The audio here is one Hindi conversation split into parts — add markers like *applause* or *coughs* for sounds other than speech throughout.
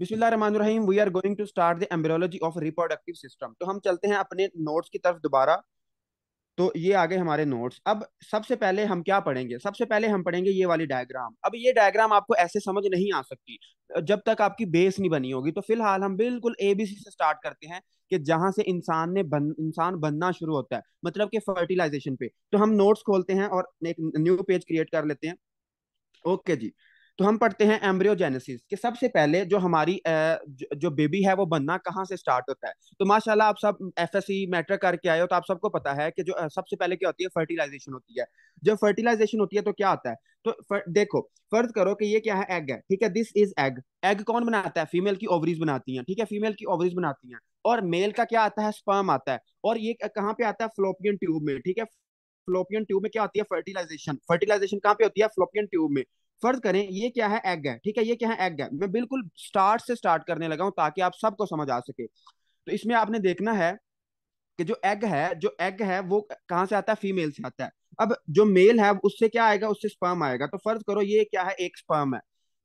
we are going to start the of system तो हम चलते हैं अपने नोट्स की तरफ दोबारा तो ये हमारे नोट्स अब सबसे पहले हम क्या पढ़ेंगे सबसे पहले हम पढ़ेंगे ये वाली डायग्राम अब ये डायग्राम आपको ऐसे समझ नहीं आ सकती जब तक आपकी बेस नहीं बनी होगी तो फिलहाल हम बिल्कुल एबीसी से स्टार्ट करते हैं कि जहां से इंसान ने बन इंसान बनना शुरू होता है मतलब कि फर्टिलाइजेशन पे तो हम नोट्स खोलते हैं और एक न्यू पेज क्रिएट कर लेते हैं ओके जी तो हम पढ़ते हैं एम्ब्रियोजेनेसिस कि सबसे पहले जो हमारी जो बेबी है वो बनना कहाँ से स्टार्ट होता है तो माशाल्लाह आप सब एफ एस मैटर करके आए हो तो आप सबको पता है कि जो सबसे पहले क्या होती है फर्टिलाइजेशन होती है जब फर्टिलाइजेशन होती है तो क्या आता है तो फर, देखो फर्ज करो कि ये क्या है एग है ठीक है दिस इज एग एग कौन बनाता है फीमेल की ओवरीज बनाती है ठीक है फीमेल की ओवरीज बनाती है और मेल का क्या आता है स्पर्म आता है और ये कहाँ पे आता है फ्लोपियन ट्यूब में ठीक है फ्लोपियन ट्यूब में क्या होती है फर्टिलाइजेशन फर्टिलाइजेशन कहाँ पे होती है फ्लोपियन ट्यूब में फर्ज करें ये क्या है एग है ठीक है ये क्या है एग है मैं बिल्कुल स्टार्ट से स्टार्ट करने लगा हूं ताकि आप सबको समझ आ सके तो इसमें आपने देखना है कि जो एग है जो एग है वो कहाँ से आता है फीमेल से आता है अब जो मेल है उससे क्या आएगा उससे स्पर्म आएगा तो फर्ज करो ये क्या है एक स्पर्म है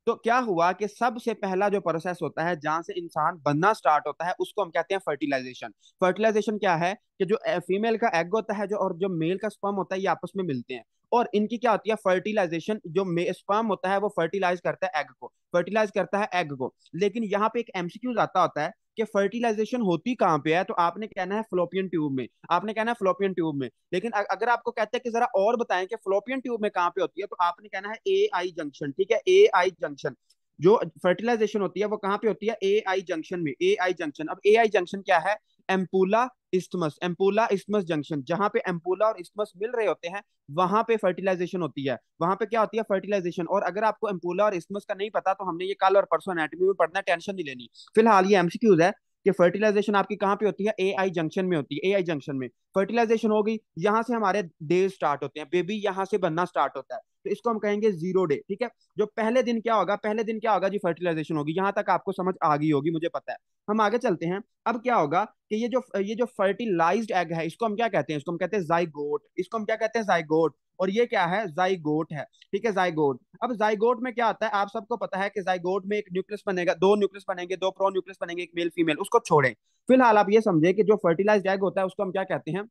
तो क्या हुआ कि सबसे पहला जो प्रोसेस होता है जहां से इंसान बनना स्टार्ट होता है उसको हम कहते हैं फर्टिलाइजेशन फर्टिलाइजेशन क्या है कि जो फीमेल का एग होता है जो और जो मेल का स्पर्म होता है ये आपस में मिलते हैं और इनकी क्या होती है फर्टिलाइजेशन जो स्पर्म होता है वो फर्टिलाइज करता है एग को फर्टिलाइज करता है एग को लेकिन यहाँ पे एक एमसीक्यूज आता होता है कि फर्टिलाइजेशन होती कहाँ पे है तो आपने कहना है फ्लोपियन ट्यूब में आपने कहना है फ्लोपियन ट्यूब में लेकिन अगर आपको कहते हैं कि जरा और बताएं कि फ्लोपियन ट्यूब में कहाँ पे होती है तो आपने कहना है ए आई जंक्शन ठीक है ए आई जंक्शन जो फर्टिलाइजेशन होती है वो कहाँ पे होती है ए आई जंक्शन में ए आई जंक्शन अब ए आई जंक्शन क्या है ampulla isthmus ampulla isthmus junction जहां पे एम्पूला और इस्थमस मिल रहे होते हैं वहां पे फर्टिलाइजेशन होती है वहां पे क्या होती है फर्टिलाइजेशन और अगर आपको एम्पूला और इस्थमस का नहीं पता तो हमने ये कल और परसों एनाटॉमी में पढ़ना टेंशन नहीं लेनी फिलहाल ये एमसीक्यूज है कि फर्टिलाइजेशन आपकी कहाँ पे होती है ए आई जंक्शन में होती है ए आई जंक्शन में फर्टिलाइजेशन हो गई यहाँ से हमारे डे स्टार्ट होते हैं बेबी यहाँ से बनना स्टार्ट होता है तो इसको हम कहेंगे जीरो डे ठीक है जो पहले दिन क्या होगा पहले दिन क्या होगा जी फर्टिलाइजेशन होगी यहाँ तक आपको समझ आ गई होगी मुझे पता है हम आगे चलते हैं अब क्या होगा कि ये जो ये जो फर्टिलाइज्ड एग है इसको हम क्या कहते हैं इसको हम कहते हैं जाइगोट इसको हम क्या कहते हैं जाइगोट और ये क्या है जाइगोट है ठीक है जाइगोट अब जाइगोट में क्या आता है आप सबको पता है कि जाइगोट में एक न्यूक्लियस बनेगा दो न्यूक्लियस बनेंगे दो प्रो न्यूक्लियस बनेंगे एक मेल फीमेल उसको छोड़ें फिलहाल आप ये समझे कि जो फर्टिलाइज एग होता है उसको हम क्या कहते हैं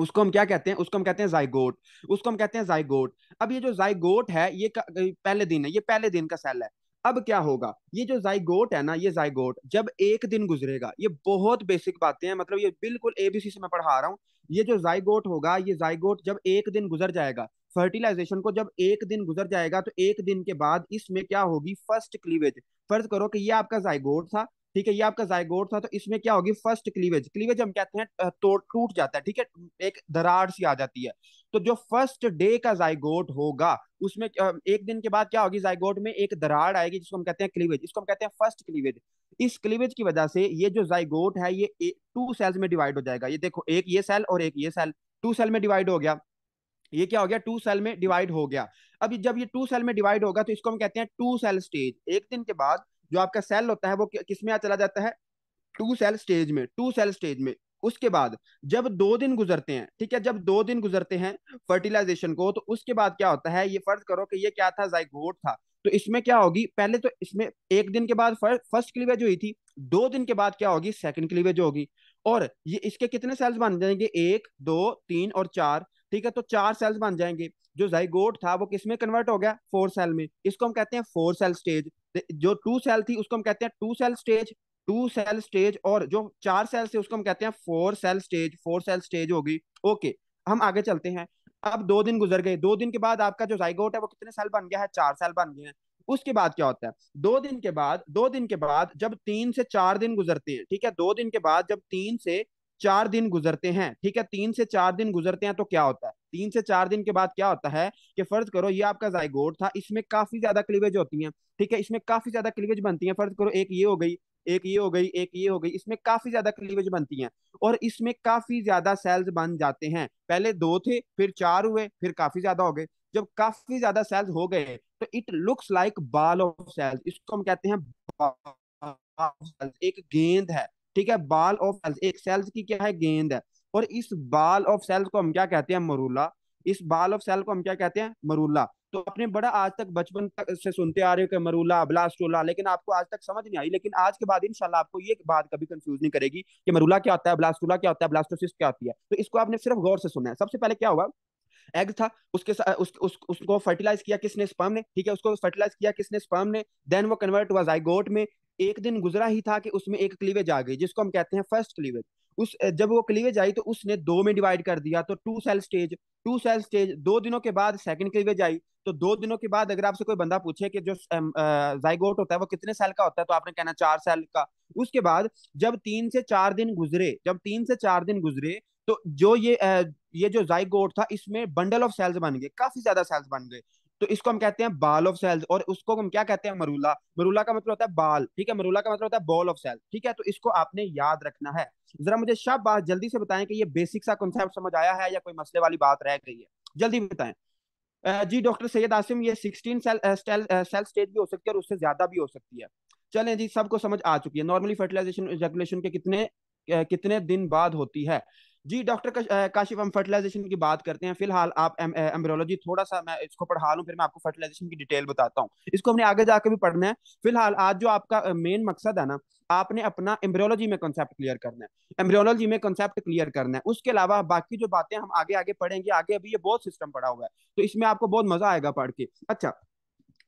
उसको हम क्या कहते हैं उसको हम कहते हैं जाइगोट उसको हम कहते हैं जाइगोट अब ये जो जाइगोट है ये पहले दिन है ये पहले दिन का सेल है अब क्या होगा ये जो जाइगोट है ना ये जाइगोट जब एक दिन गुजरेगा ये बहुत बेसिक बातें हैं मतलब ये बिल्कुल एबीसी से मैं पढ़ा रहा हूँ ये जो जाइगोट होगा ये जाइगोट जब एक दिन गुजर जाएगा फर्टिलाइजेशन को जब एक दिन गुजर जाएगा तो एक दिन के बाद इसमें क्या होगी फर्स्ट क्लीवेज फर्ज करो कि ये आपका जाइगोट था ठीक है ये आपका जायगोट था तो इसमें क्या होगी फर्स्ट क्लीवेज क्लीवेज हम कहते हैं तो, टूट जाता है ठीक है एक दरार सी आ जाती है तो जो फर्स्ट डे का जायगोट होगा उसमें एक दिन के बाद क्या होगी जायगोट में एक दरार आएगी जिसको हम कहते हैं क्लीवेज इसको हम कहते हैं फर्स्ट क्लीवेज इस क्लीवेज की वजह से ये जो जायगोट है ये टू सेल्स में डिवाइड हो जाएगा ये देखो एक ये सेल और एक ये सेल टू सेल में डिवाइड हो गया ये क्या हो गया टू सेल में डिवाइड हो गया अभी जब ये टू सेल में डिवाइड होगा तो इसको हम कहते हैं टू सेल स्टेज एक दिन के बाद जो आपका सेल होता है वो किस में चला जाता है टू सेल स्टेज में टू सेल स्टेज में उसके बाद जब दो दिन गुजरते हैं ठीक है जब दो दिन गुजरते हैं फर्टिलाइजेशन को तो उसके बाद क्या होता है ये फर्ज करो कि ये क्या था जाइगोट था तो इसमें क्या होगी पहले तो इसमें एक दिन के बाद फर्स्ट क्लीवेज हुई थी दो दिन के बाद क्या होगी सेकंड क्लीवेज होगी और ये इसके कितने सेल्स बन जाएंगे एक दो तीन और चार ठीक है तो चार सेल्स बन जाएंगे जो जाइगोट था वो किसमें कन्वर्ट हो गया फोर सेल में इसको हम कहते हैं फोर सेल स्टेज जो टू सेल थी उसको हम कहते हैं two cell stage two cell stage और जो चार सेल थे उसको हम कहते हैं four cell stage four cell stage होगी ओके हम आगे चलते हैं अब दो दिन गुजर गए दो दिन के बाद आपका जो जाइगोट है वो कितने सेल बन गया है चार सेल बन गए हैं उसके बाद क्या होता है दो दिन के बाद दो दिन के बाद जब तीन से चार दिन गुजरते हैं ठीक है दो दिन के बाद जब तीन से चार दिन गुजरते हैं ठीक है तीन से चार दिन गुजरते हैं तो क्या होता है तीन से चार दिन के बाद क्या होता है कि फर्ज करो ये आपका जायगोड था इसमें काफी ज्यादा क्लीवेज होती है ठीक है इसमें काफी ज्यादा क्लीवेज बनती है फर्ज करो एक ये हो गई एक ये हो गई एक ये हो गई इसमें काफी ज्यादा क्लीवेज बनती हैं और इसमें काफी ज्यादा सेल्स बन जाते हैं पहले दो थे फिर चार हुए फिर काफी ज्यादा हो गए जब काफी ज्यादा सेल्स हो गए तो it looks like ball of cells इसको हम कहते हैं एक गेंद है ठीक है बाल ऑफ सेल्स एक सेल्स की क्या है गेंद है और इस बाल ऑफ सेल्स को हम क्या कहते हैं मरूला इस बाल ऑफ सेल को हम क्या कहते हैं मरूला तो आपने बड़ा आज तक बचपन तक से सुनते आ रहे हो कि मरूला ब्लास्टोला लेकिन आपको आज तक समझ नहीं आई लेकिन आज के बाद इंशाल्लाह आपको ये बात कभी कंफ्यूज नहीं करेगी कि मरूला क्या होता है ब्लास्टोला क्या होता है ब्लास्टोसिस क्या होती है तो इसको आपने सिर्फ गौर से सुना है सबसे पहले क्या हुआ एग था उसके साथ उस, उस, उसको फर्टिलाइज किया किसने स्पर्म ने ठीक है उसको फर्टिलाइज किया किसने स्पर्म ने देन वो कन्वर्ट हुआ जाइगोट में एक दिन गुजरा ही था कि उसमें एक क्लीवेज आ गई जिसको हम कहते हैं फर्स्ट क्लीवेज उस जब वो क्लीवेज आई तो उसने दो में डिवाइड कर दिया तो two cell stage two cell stage दो दिनों के बाद सेकंड क्लीवेज आई तो दो दिनों के बाद अगर आपसे कोई बंदा पूछे कि जो जाइगोट होता है वो कितने सेल का होता है तो आपने कहना चार सेल का उसके बाद जब तीन से चार दिन गुजरे जब तीन से चार दिन गुजरे तो जो ये ये जो जाइगोट था इसमें बंडल ऑफ सेल्स बन गए काफी ज्यादा सेल्स बन गए तो इसको हम कहते हैं बाल ऑफ सेल्स और उसको हम क्या कहते हैं मरूला मरूला का मतलब होता है बाल ठीक है मरूला का मतलब होता है बॉल ऑफ सेल्स ठीक है तो इसको आपने याद रखना है जरा मुझे शब बात जल्दी से बताएं कि ये बेसिक सा कॉन्सेप्ट समझ आया है या कोई मसले वाली बात रह गई है जल्दी बताएं जी डॉक्टर सैयद आसिम ये सिक्सटीन सेल सेल स्टेज भी हो सकती है और उससे ज्यादा भी हो सकती है चलें जी सबको समझ आ चुकी है नॉर्मली फर्टिलाइजेशन रेगुलेशन के कितने कितने दिन बाद होती है जी डॉक्टर काशिफ हम फर्टिलाइजेशन की बात करते हैं फिलहाल आप एम, एम्ब्रोलॉजी थोड़ा सा मैं इसको पढ़ा लूँ फिर मैं आपको फर्टिलाइजेशन की डिटेल बताता हूँ इसको हमने आगे जाके भी पढ़ना है फिलहाल आज जो आपका मेन मकसद है ना आपने अपना एम्ब्रोलॉजी में कॉन्सेप्ट क्लियर करना है एम्ब्रोलॉजी में कॉन्सेप्ट क्लियर करना है उसके अलावा बाकी जो बातें हम आगे आगे पढ़ेंगे आगे अभी ये बहुत सिस्टम पड़ा हुआ है तो इसमें आपको बहुत मजा आएगा पढ़ के अच्छा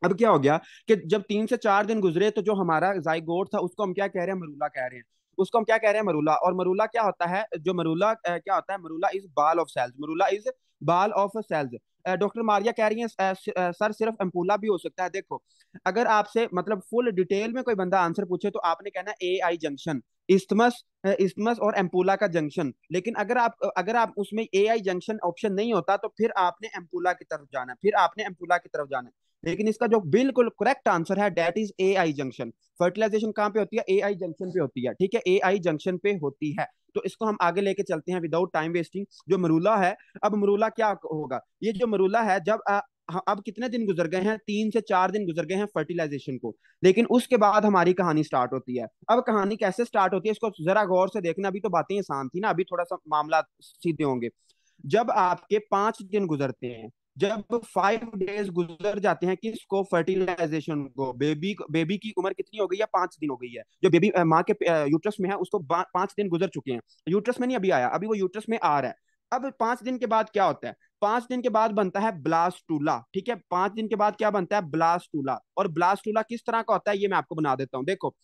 अब क्या हो गया कि जब तीन से चार दिन गुजरे तो जो हमारा जाइगोट था उसको हम क्या कह रहे हैं मरूला कह रहे हैं उसको हम क्या कह रहे हैं मरूला और मरूला क्या होता है जो मरूला क्या होता है morula is ball of cells morula is ball of cells doctor Maria कह रही हैं सर सिर्फ एम्पूला भी हो सकता है देखो अगर आपसे मतलब फुल डिटेल में कोई बंदा आंसर पूछे तो आपने कहना A I junction isthmus isthmus और एम्पूला का जंक्शन लेकिन अगर आप अगर आप उसमें ए आई जंक्शन ऑप्शन नहीं होता तो फिर आपने एम्पूला की तरफ जाना है फिर आपने एम्पूला की तरफ जाना है लेकिन इसका जो बिल्कुल करेक्ट आंसर है that is A I junction fertilization कहाँ पे होती है ए आई जंक्शन पे होती है ठीक है ए आई जंक्शन पे होती है तो इसको हम आगे लेके चलते हैं विदाउट टाइम वेस्टिंग जो मरूला है अब मरूला क्या होगा ये जो मरूला है जब हाँ, अब कितने दिन गुजर गए हैं तीन से चार दिन गुजर गए हैं फर्टिलाइजेशन को लेकिन उसके बाद हमारी कहानी स्टार्ट होती है अब कहानी कैसे स्टार्ट होती है इसको जरा गौर से देखना अभी तो बातें आसान थी ना अभी थोड़ा सा मामला सीधे होंगे जब आपके पांच दिन गुजरते हैं जब फाइव डेज गुजर जाते हैं किसको फर्टिलाइजेशन को बेबी बेबी की उम्र कितनी हो गई है पांच दिन हो गई है जो बेबी माँ के यूट्रस में है उसको पांच दिन गुजर चुके हैं यूट्रस में नहीं अभी आया अभी वो यूट्रस में आ रहा है अब पांच दिन के बाद क्या होता है पांच दिन के बाद बनता है ब्लास्टूला ठीक है पांच दिन के बाद क्या बनता है ब्लास्टूला और ब्लास्टूला किस तरह का होता है ये मैं आपको बना देता हूँ देखो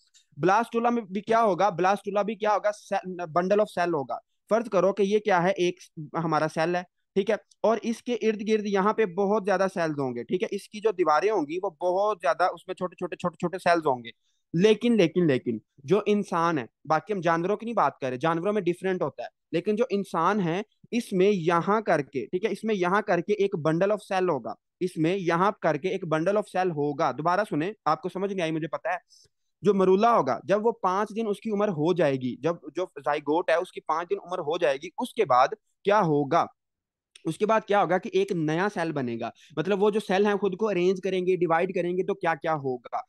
ब्लास्टूला में भी क्या होगा ब्लास्टूला भी क्या होगा बंडल ऑफ सेल होगा फर्ज करो कि ये क्या है एक हमारा सेल है ठीक है और इसके इर्द गिर्द यहाँ पे बहुत ज्यादा सेल्स होंगे ठीक है इसकी जो दीवारें होंगी वो बहुत ज्यादा उसमें छोटे छोटे छोटे छोटे सेल्स होंगे लेकिन लेकिन लेकिन जो इंसान है बाकी हम जानवरों की नहीं बात कर रहे जानवरों में डिफरेंट होता है लेकिन जो इंसान है इसमें यहाँ करके ठीक है इसमें यहाँ करके एक बंडल ऑफ सेल होगा इसमें यहाँ करके एक बंडल ऑफ सेल होगा दोबारा सुने आपको समझ नहीं आई मुझे पता है जो मरूला होगा जब वो पांच दिन उसकी उम्र हो जाएगी जब जो जाइगोट है उसकी पांच दिन उम्र हो जाएगी उसके बाद क्या होगा उसके बाद क्या होगा कि एक नया सेल बनेगा मतलब वो जो सेल है खुद को अरेंज करेंगे डिवाइड करेंगे तो क्या क्या होगा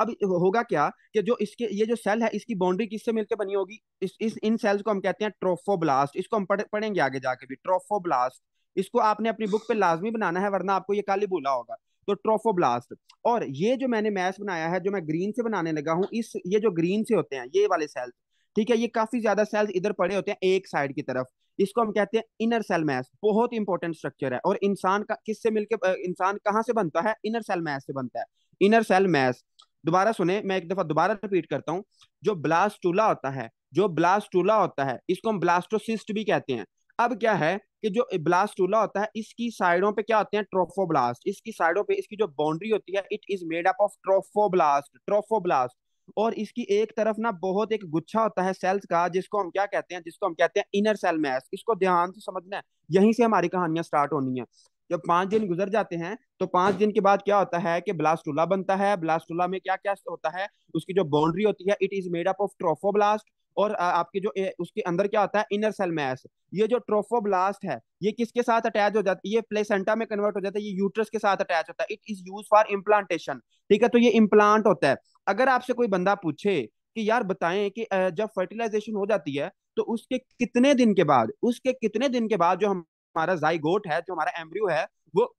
अब होगा क्या कि जो इसके ये जो सेल है इसकी बाउंड्री किससे मिलकर बनी होगी इस, इस इन सेल्स को हम कहते हैं ट्रोफोब्लास्ट इसको हम पढ़, पढ़ेंगे आगे जाके भी ट्रोफोब्लास्ट इसको आपने अपनी बुक पे लाजमी बनाना है वरना आपको ये काली बोला होगा तो ट्रोफोब्लास्ट और ये जो मैंने मैस बनाया है जो मैं ग्रीन से बनाने लगा हूँ इस ये जो ग्रीन से होते हैं ये वाले सेल्स ठीक है ये काफी ज्यादा सेल्स इधर पड़े होते हैं एक साइड की तरफ इसको हम कहते हैं इनर सेल मैस बहुत इंपॉर्टेंट स्ट्रक्चर है और इंसान का किससे मिलकर इंसान कहाँ से बनता है इनर सेल मैस से बनता है इनर सेल मैस दोबारा सुने मैं एक दफा दोबारा रिपीट करता हूँ जो ब्लास्टूला होता है जो ब्लास्टूला होता है इसको हम ब्लास्टोसिस्ट भी कहते हैं अब क्या है कि जो ब्लास्टूला होता है इसकी साइडों पे क्या होते हैं ट्रोफोब्लास्ट इसकी साइडों पे इसकी जो बाउंड्री होती है it is made up of trophoblast trophoblast और इसकी एक तरफ ना बहुत एक गुच्छा होता है सेल्स का जिसको हम क्या कहते हैं जिसको हम कहते हैं इनर सेल मैस इसको ध्यान से समझना है यहीं से हमारी कहानियां स्टार्ट होनी है जब पांच दिन गुजर जाते हैं तो पांच दिन के बाद क्या होता है कि ब्लास्टुला बनता है ब्लास्टुला में क्या क्या होता है उसकी जो बाउंड्री होती है it is made up of trophoblast और आपके जो उसके अंदर क्या होता है इनर सेल मैस ये जो ट्रोफोब्लास्ट है ये किसके साथ अटैच हो जाता है ये प्लेसेंटा में कन्वर्ट हो जाता है ये यूट्रस के साथ अटैच होता है it is use for implantation ठीक है तो ये इम्प्लांट होता है अगर आपसे कोई बंदा पूछे कि यार बताएं कि जब फर्टिलाइजेशन हो जाती है तो उसके कितने दिन के बाद उसके कितने दिन के बाद जो हम हमारा जाइगोट है जो हमारा एम्ब्रियो है वो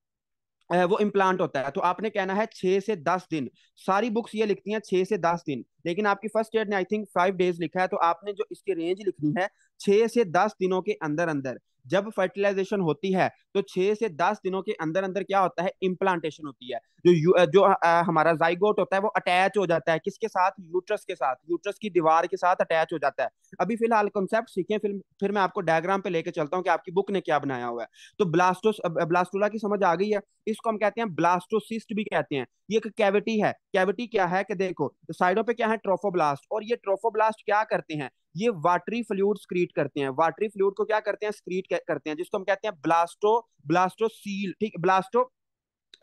वो इम्प्लांट होता है तो आपने कहना है छह से दस दिन सारी बुक्स ये लिखती हैं छह से दस दिन लेकिन आपकी फर्स्ट ईयर ने आई थिंक फाइव डेज लिखा है तो आपने जो इसकी रेंज लिखनी है छह से दस दिनों के अंदर अंदर जब फर्टिलाइजेशन होती है तो छह से दस दिनों के अंदर अंदर क्या होता है इम्प्लांटेशन होती है जो जो आ, हमारा जाइगोट होता है वो अटैच हो जाता है किसके साथ यूट्रस के साथ यूट्रस की दीवार के साथ अटैच हो जाता है अभी फिलहाल कॉन्सेप्ट सीखे फिर फिर मैं आपको डायग्राम पे लेके चलता हूँ कि आपकी बुक ने क्या बनाया हुआ है तो ब्लास्टोस ब्लास्टोला की समझ आ गई है इसको हम कहते हैं ब्लास्टोसिस्ट भी कहते हैं ये एक कैविटी है कैविटी क्या है कि देखो साइडों पे क्या है ट्रोफोब्लास्ट और ये ट्रोफोब्लास्ट क्या करते हैं ये वाटरी फ्लूड क्रिएट करते हैं वाटरी फ्लूड को क्या करते हैं स्क्रीट करते हैं जिसको हम कहते हैं ब्लास्टो ब्लास्टो सील ठीक ब्लास्टो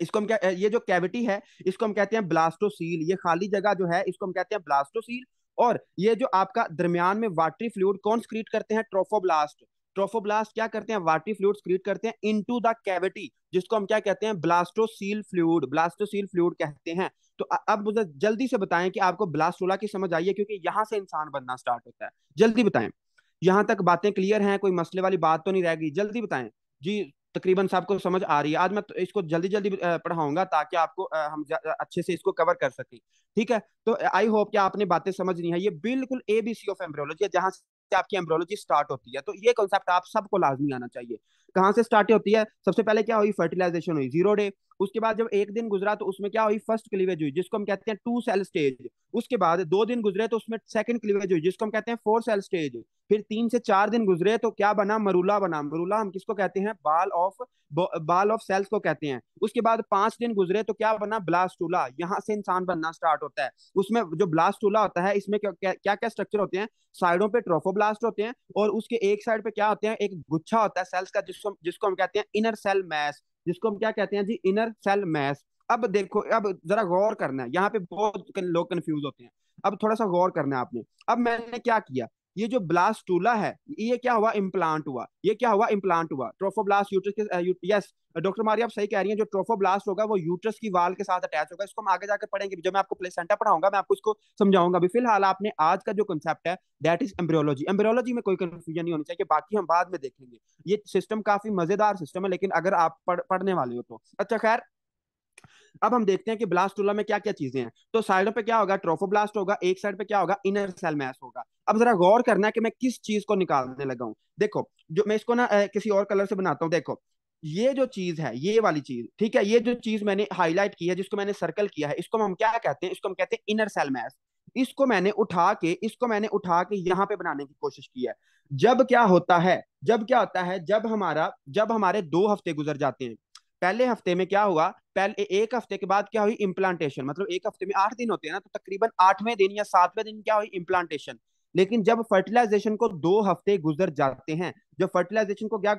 इसको हम क्या ये जो कैविटी है इसको हम कहते हैं ब्लास्टोसील ये खाली जगह जो है इसको हम कहते हैं ब्लास्टोसील और ये जो आपका दरमियान में वाटरी फ्लूड कौन स्क्रीट करते हैं ट्रोफोब्लास्ट ट्रोफोब्लास्ट क्या करते हैं वाटरी फ्लूड क्रिएट करते हैं इनटू द कैविटी जिसको हम क्या कहते हैं ब्लास्टोसील फ्लूड ब्लास्टोसील फ्लूड कहते हैं तो अब मुझे जल्दी से बताएं कि आपको ब्लास्टोला की समझ आई है क्योंकि यहाँ से इंसान बनना स्टार्ट होता है जल्दी बताएं यहाँ तक बातें क्लियर हैं कोई मसले वाली बात तो नहीं रह गई जल्दी बताएं जी तकरीबन सबको समझ आ रही है आज मैं तो इसको जल्दी जल्दी पढ़ाऊंगा ताकि आपको हम अच्छे से इसको कवर कर सकें ठीक है तो आई होप कि आपने बातें समझ नहीं है ये बिल्कुल एबीसी ऑफ एम्ब्रियोलॉजी है जहाँ से आपकी एम्ब्रोलॉजी स्टार्ट होती है तो ये कॉन्सेप्ट आप सबको लाजमी आना चाहिए कहाँ से स्टार्ट होती है सबसे पहले क्या हुई फर्टिलाइजेशन हुई जीरो डे उसके बाद जब एक दिन गुजरा तो उसमें क्या हुई फर्स्ट क्लीवेज हुई जिसको हम कहते हैं टू सेल स्टेज उसके बाद दो दिन गुजरे तो उसमें सेकंड क्लीवेज हुई जिसको हम कहते हैं फोर सेल स्टेज फिर तीन से चार दिन गुजरे तो क्या बना मरूला बना मरूला हम किसको कहते हैं बाल ऑफ बाल ऑफ सेल्स को कहते हैं उसके बाद पांच दिन गुजरे तो क्या बना ब्लास्टूला यहाँ से इंसान बनना स्टार्ट होता है उसमें जो ब्लास्टूला होता है इसमें क्या क्या, स्ट्रक्चर होते हैं साइडों पे ट्रोफोब्लास्ट होते हैं और उसके एक साइड पे क्या होते हैं एक गुच्छा होता है सेल्स का जिसको जिसको हम कहते हैं इनर सेल मैस जिसको हम क्या कहते हैं जी इनर सेल मैस अब देखो अब जरा गौर करना है यहाँ पे बहुत लोग कंफ्यूज होते हैं अब थोड़ा सा गौर करना है आपने अब मैंने क्या किया ये जो ब्लास्टूला है ये क्या हुआ इम्प्लांट हुआ ये क्या हुआ इम्प्लांट हुआ ट्रोफोब्लास्ट यूट्रस के यस डॉक्टर मारी आप सही कह रही हैं जो ट्रोफोब्लास्ट होगा वो यूट्रस की वाल के साथ अटैच होगा इसको हम आगे जाकर पढ़ेंगे जब मैं आपको प्ले सेंटर पढ़ाऊंगा मैं आपको इसको समझाऊंगा अभी फिलहाल आपने आज का जो कंसेप्ट है दैट इज एम्ब्रियोलॉजी एम्ब्रियोलॉजी में कोई कंफ्यूजन नहीं होनी चाहिए बाकी हम बाद में देखेंगे ये सिस्टम काफी मजेदार सिस्टम है लेकिन अगर आप पढ़, पढ़ने वाले हो तो अच्छा खैर अब हम देखते हैं कि ब्लास्टूला में क्या क्या चीजें हैं तो साइडों पे क्या होगा ट्रोफोब्लास्ट होगा एक साइड पे क्या होगा इनर सेल मैस होगा अब जरा गौर करना है कि मैं किस चीज को निकालने लगा हूँ देखो जो मैं इसको ना किसी और कलर से बनाता हूँ देखो ये जो चीज है ये वाली चीज ठीक है ये जो चीज मैंने हाईलाइट की है जिसको मैंने सर्कल किया है इसको हम क्या कहते हैं इसको हम कहते हैं इनर सेल मैस इसको मैंने उठा के इसको मैंने उठा के यहाँ पे बनाने की कोशिश की है जब क्या होता है जब क्या होता है जब हमारा जब हमारे दो हफ्ते गुजर जाते हैं पहले हफ्ते में क्या हुआ पहले एक हफ्ते के बाद क्या हुई इम्प्लांटेशन मतलब एक हफ्ते में आठ दिन होते हैं ना तो तकरीबन आठवें दिन या सातवें दिन क्या हुई इम्प्लांटेशन लेकिन जब फर्टिलाइजेशन को दो हफ्ते गुजर जाते हैं जब फर्टिलाइजेशन को क्या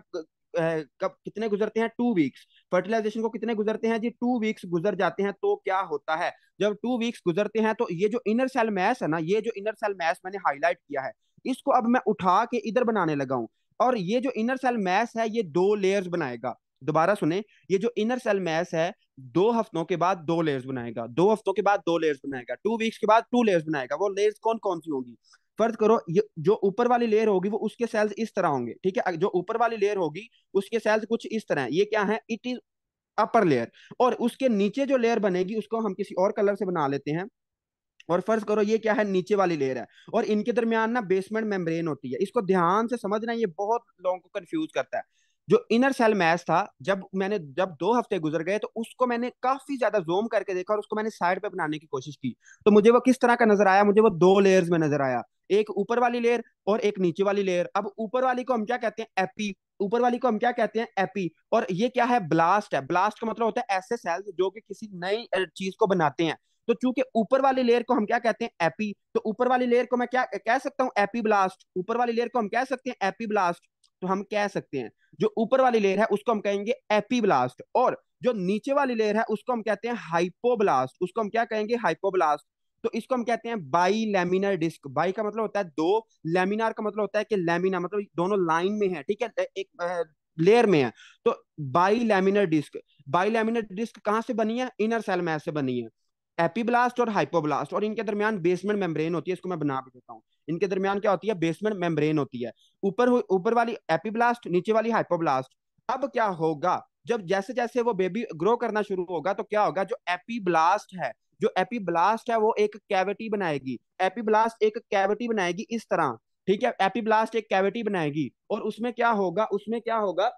कब कितने गुजरते हैं टू वीक्स फर्टिलाइजेशन को कितने गुजरते हैं जी टू वीक्स गुजर जाते हैं तो क्या होता है जब टू वीक्स गुजरते हैं तो ये जो इनर सेल मैस है ना ये जो इनर सेल मैस मैंने हाईलाइट किया है इसको अब मैं उठा के इधर बनाने लगा हूँ और ये जो इनर सेल मैस है ये दो लेयर्स बनाएगा दोबारा सुने ये जो इनर सेल मैस है दो हफ्तों के बाद दो लेयर्स बनाएगा दो हफ्तों के बाद दो लेयर्स बनाएगा टू वीक्स के बाद टू लेयर्स बनाएगा वो लेयर्स कौन कौन सी होगी फर्ज करो ये जो ऊपर वाली लेयर होगी वो उसके सेल्स इस तरह होंगे ठीक है जो ऊपर वाली लेयर होगी उसके सेल्स कुछ इस तरह है ये क्या है इट इज अपर लेयर और उसके नीचे जो लेयर बनेगी उसको हम किसी और कलर से बना लेते हैं और फर्ज करो ये क्या है नीचे वाली लेयर है और इनके दरमियान ना बेसमेंट मेम्ब्रेन होती है इसको ध्यान से समझना ये बहुत लोगों को कंफ्यूज करता है जो इनर सेल मैच था जब मैंने जब दो हफ्ते गुजर गए तो उसको मैंने काफी ज्यादा जूम करके देखा और उसको मैंने साइड पे बनाने की कोशिश की तो मुझे वो किस तरह का नजर आया मुझे वो दो लेयर्स में नजर आया एक ऊपर वाली लेयर और एक नीचे वाली लेयर अब ऊपर वाली को हम क्या कहते हैं एपी ऊपर वाली को हम क्या कहते हैं एपी और ये क्या है ब्लास्ट है ब्लास्ट का मतलब होता है ऐसे सेल्स जो कि किसी नई चीज को बनाते हैं तो चूंकि ऊपर वाली लेयर को हम क्या कहते हैं एपी तो ऊपर वाली लेयर को मैं क्या कह सकता हूँ एपी ब्लास्ट ऊपर वाली लेयर को हम कह सकते हैं एपी ब्लास्ट तो हम कह सकते हैं जो ऊपर वाली लेयर है उसको हम कहेंगे एपीब्लास्ट और जो नीचे वाली लेयर है उसको हम कहते हैं हाइपोब्लास्ट उसको हम क्या कहेंगे हाइपोब्लास्ट तो इसको हम कहते हैं बाई लेमिनर डिस्क बाई का मतलब होता है दो लेमिनार का मतलब होता है कि लेमिना मतलब दोनों लाइन में है ठीक है एक लेयर में है तो bilaminar disc bilaminar disc कहाँ से बनी है इनर सेल मैस से बनी है एपीब्लास्ट और हाइपोब्लास्ट और इनके दरमियान बेसमेंट मेम्ब्रेन होती है इसको मैं बना भी देता हूँ इनके दरमियान क्या होती है बेसमेंट मेम्ब्रेन होती है ऊपर ऊपर वाली एपीब्लास्ट नीचे वाली हाइपोब्लास्ट अब क्या होगा जब जैसे जैसे वो बेबी ग्रो करना शुरू होगा तो क्या होगा जो एपीब्लास्ट है जो एपीब्लास्ट है वो एक कैविटी बनाएगी एपीब्लास्ट एक कैविटी बनाएगी इस तरह ठीक है एपीब्लास्ट एक कैविटी बनाएगी और उसमें क्या होगा उसमें क्या होगा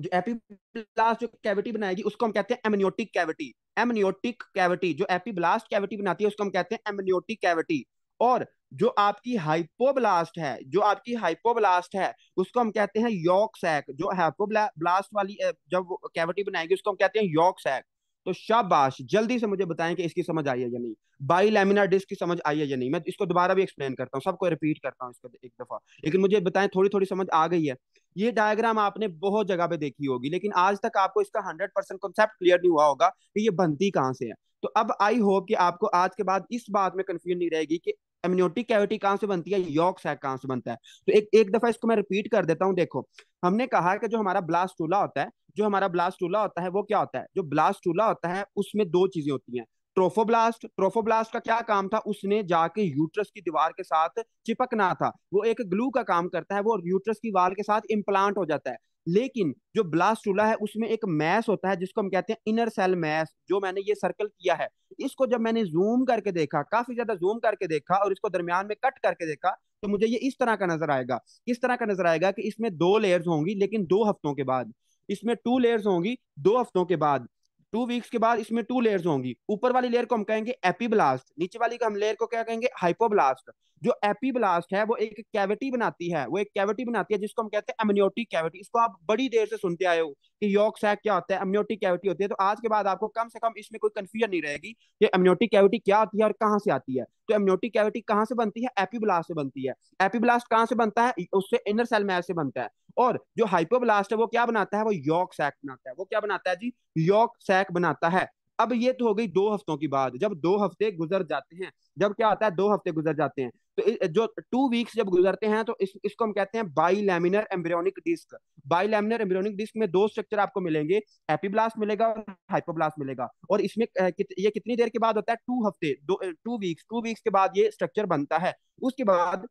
जो एपीब्लास्ट जो कैविटी बनाएगी उसको हम कहते हैं एमनियोटिक कैविटी एमनियोटिक कैविटी जो एपीब्लास्ट कैविटी बनाती है उसको हम कहते हैं एमनियोटिक कैविटी और जो आपकी हाइपोब्लास्ट है जो आपकी हाइपोब्लास्ट है उसको हम कहते हैं यॉक सैक जो हाइपोब्लास्ट वाली जब कैविटी बनाएगी उसको हम कहते हैं यॉक सैक तो शाबाश जल्दी से मुझे बताएं कि इसकी समझ आई है या नहीं बाई लेमिनार डिस्क की समझ आई है या नहीं मैं इसको दोबारा भी एक्सप्लेन करता हूँ सबको रिपीट करता हूँ इसको एक दफा लेकिन मुझे बताएं थोड़ी थोड़ी समझ आ गई है ये डायग्राम आपने बहुत जगह पे देखी होगी लेकिन आज तक आपको इसका हंड्रेड परसेंट कॉन्सेप्ट क्लियर नहीं हुआ होगा कि ये बनती कहाँ से है तो अब आई होप कि आपको आज के बाद इस बात में कंफ्यूज नहीं रहेगी कि एमनियोटिक कैविटी कहां से बनती है यॉक सैक कहां से बनता है तो एक एक दफा इसको मैं रिपीट कर देता हूँ देखो हमने कहा कि जो हमारा ब्लास्टूला होता है जो हमारा ब्लास्टूला होता है वो क्या होता है जो ब्लास्टूला होता है उसमें दो चीजें होती हैं ट्रोफोब्लास्ट ट्रोफोब्लास्ट का क्या काम था उसने जाके यूट्रस की दीवार के साथ चिपकना था वो एक ग्लू का काम करता है वो यूट्रस की वाल के साथ इम्प्लांट हो जाता है लेकिन जो ब्लास्टूला है उसमें एक मैस होता है जिसको हम कहते हैं इनर सेल मैस जो मैंने ये सर्कल किया है इसको जब मैंने जूम करके देखा काफी ज्यादा जूम करके देखा और इसको दरमियान में कट करके देखा तो मुझे ये इस तरह का नजर आएगा इस तरह का नजर आएगा कि इसमें दो लेयर्स होंगी लेकिन दो हफ्तों के बाद इसमें टू लेयर्स होंगी दो हफ्तों के बाद टू वीक्स के बाद इसमें टू लेयर्स होंगी ऊपर वाली लेयर को हम कहेंगे एपीब्लास्ट नीचे वाली का हम लेयर को क्या कहेंगे हाइपोब्लास्ट जो एपीब्लास्ट है वो एक कैविटी बनाती है वो एक कैविटी बनाती है जिसको हम कहते हैं एम्योटिक कैविटी इसको आप बड़ी देर से सुनते आए हो कि योग सैक क्या होता है एम्योटिक कैविटी होती है तो आज के बाद आपको कम से कम इसमें कोई कंफ्यूजन नहीं रहेगी कि एम्योटिक कैविटी क्या होती है और कहाँ से आती है तो एमनियोटिक कैविटी कहाँ से बनती है एपीब्लास्ट से बनती है एपीब्लास्ट कहाँ से बनता है उससे इनर सेल मैप से बनता है और जो हाइपोब्लास्ट है वो क्या बनाता है वो यॉक सैक बनाता है वो क्या बनाता है जी यॉक सैक बनाता है अब ये तो हो गई दो हफ्तों की बात जब दो हफ्ते गुजर जाते हैं जब क्या आता है दो हफ्ते गुजर जाते हैं तो जो टू वीक्स जब गुजरते हैं तो इस, इसको हम कहते हैं laminar embryonic disc laminar embryonic disc में दो स्ट्रक्चर आपको मिलेंगे एपीब्लास्ट मिलेगा और हाइपोब्लास्ट मिलेगा और इसमें कित, ये कितनी देर के बाद होता है टू हफ्ते दो टू वीक्स टू वीक्स के बाद ये स्ट्रक्चर बनता है उसके बाद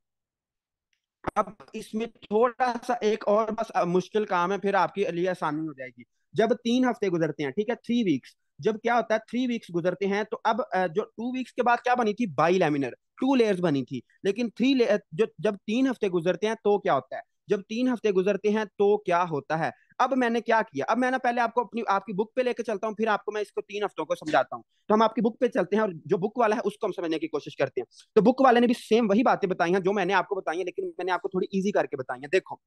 अब इसमें थोड़ा सा एक और बस मुश्किल काम है फिर आपके लिए आसानी हो जाएगी जब तीन हफ्ते गुजरते हैं ठीक है थ्री वीक्स जब क्या होता है थ्री वीक्स गुजरते हैं तो अब जो टू वीक्स के बाद क्या बनी थी बाई लेमिनर टू लेयर्स बनी थी लेकिन थ्री ले, जो जब तीन हफ्ते गुजरते हैं तो क्या होता है जब तीन हफ्ते गुजरते हैं तो क्या होता है अब मैंने क्या किया अब मैंने पहले आपको अपनी आपकी बुक पे लेकर चलता हूँ फिर आपको मैं इसको तीन हफ्तों को समझाता हूँ तो हम आपकी बुक पे चलते हैं और जो बुक वाला है उसको हम समझने की कोशिश करते हैं तो बुक वाले ने भी सेम वही बातें बताई हैं जो मैंने आपको बताई है लेकिन मैंने आपको थोड़ी ईजी करके बताई है देखो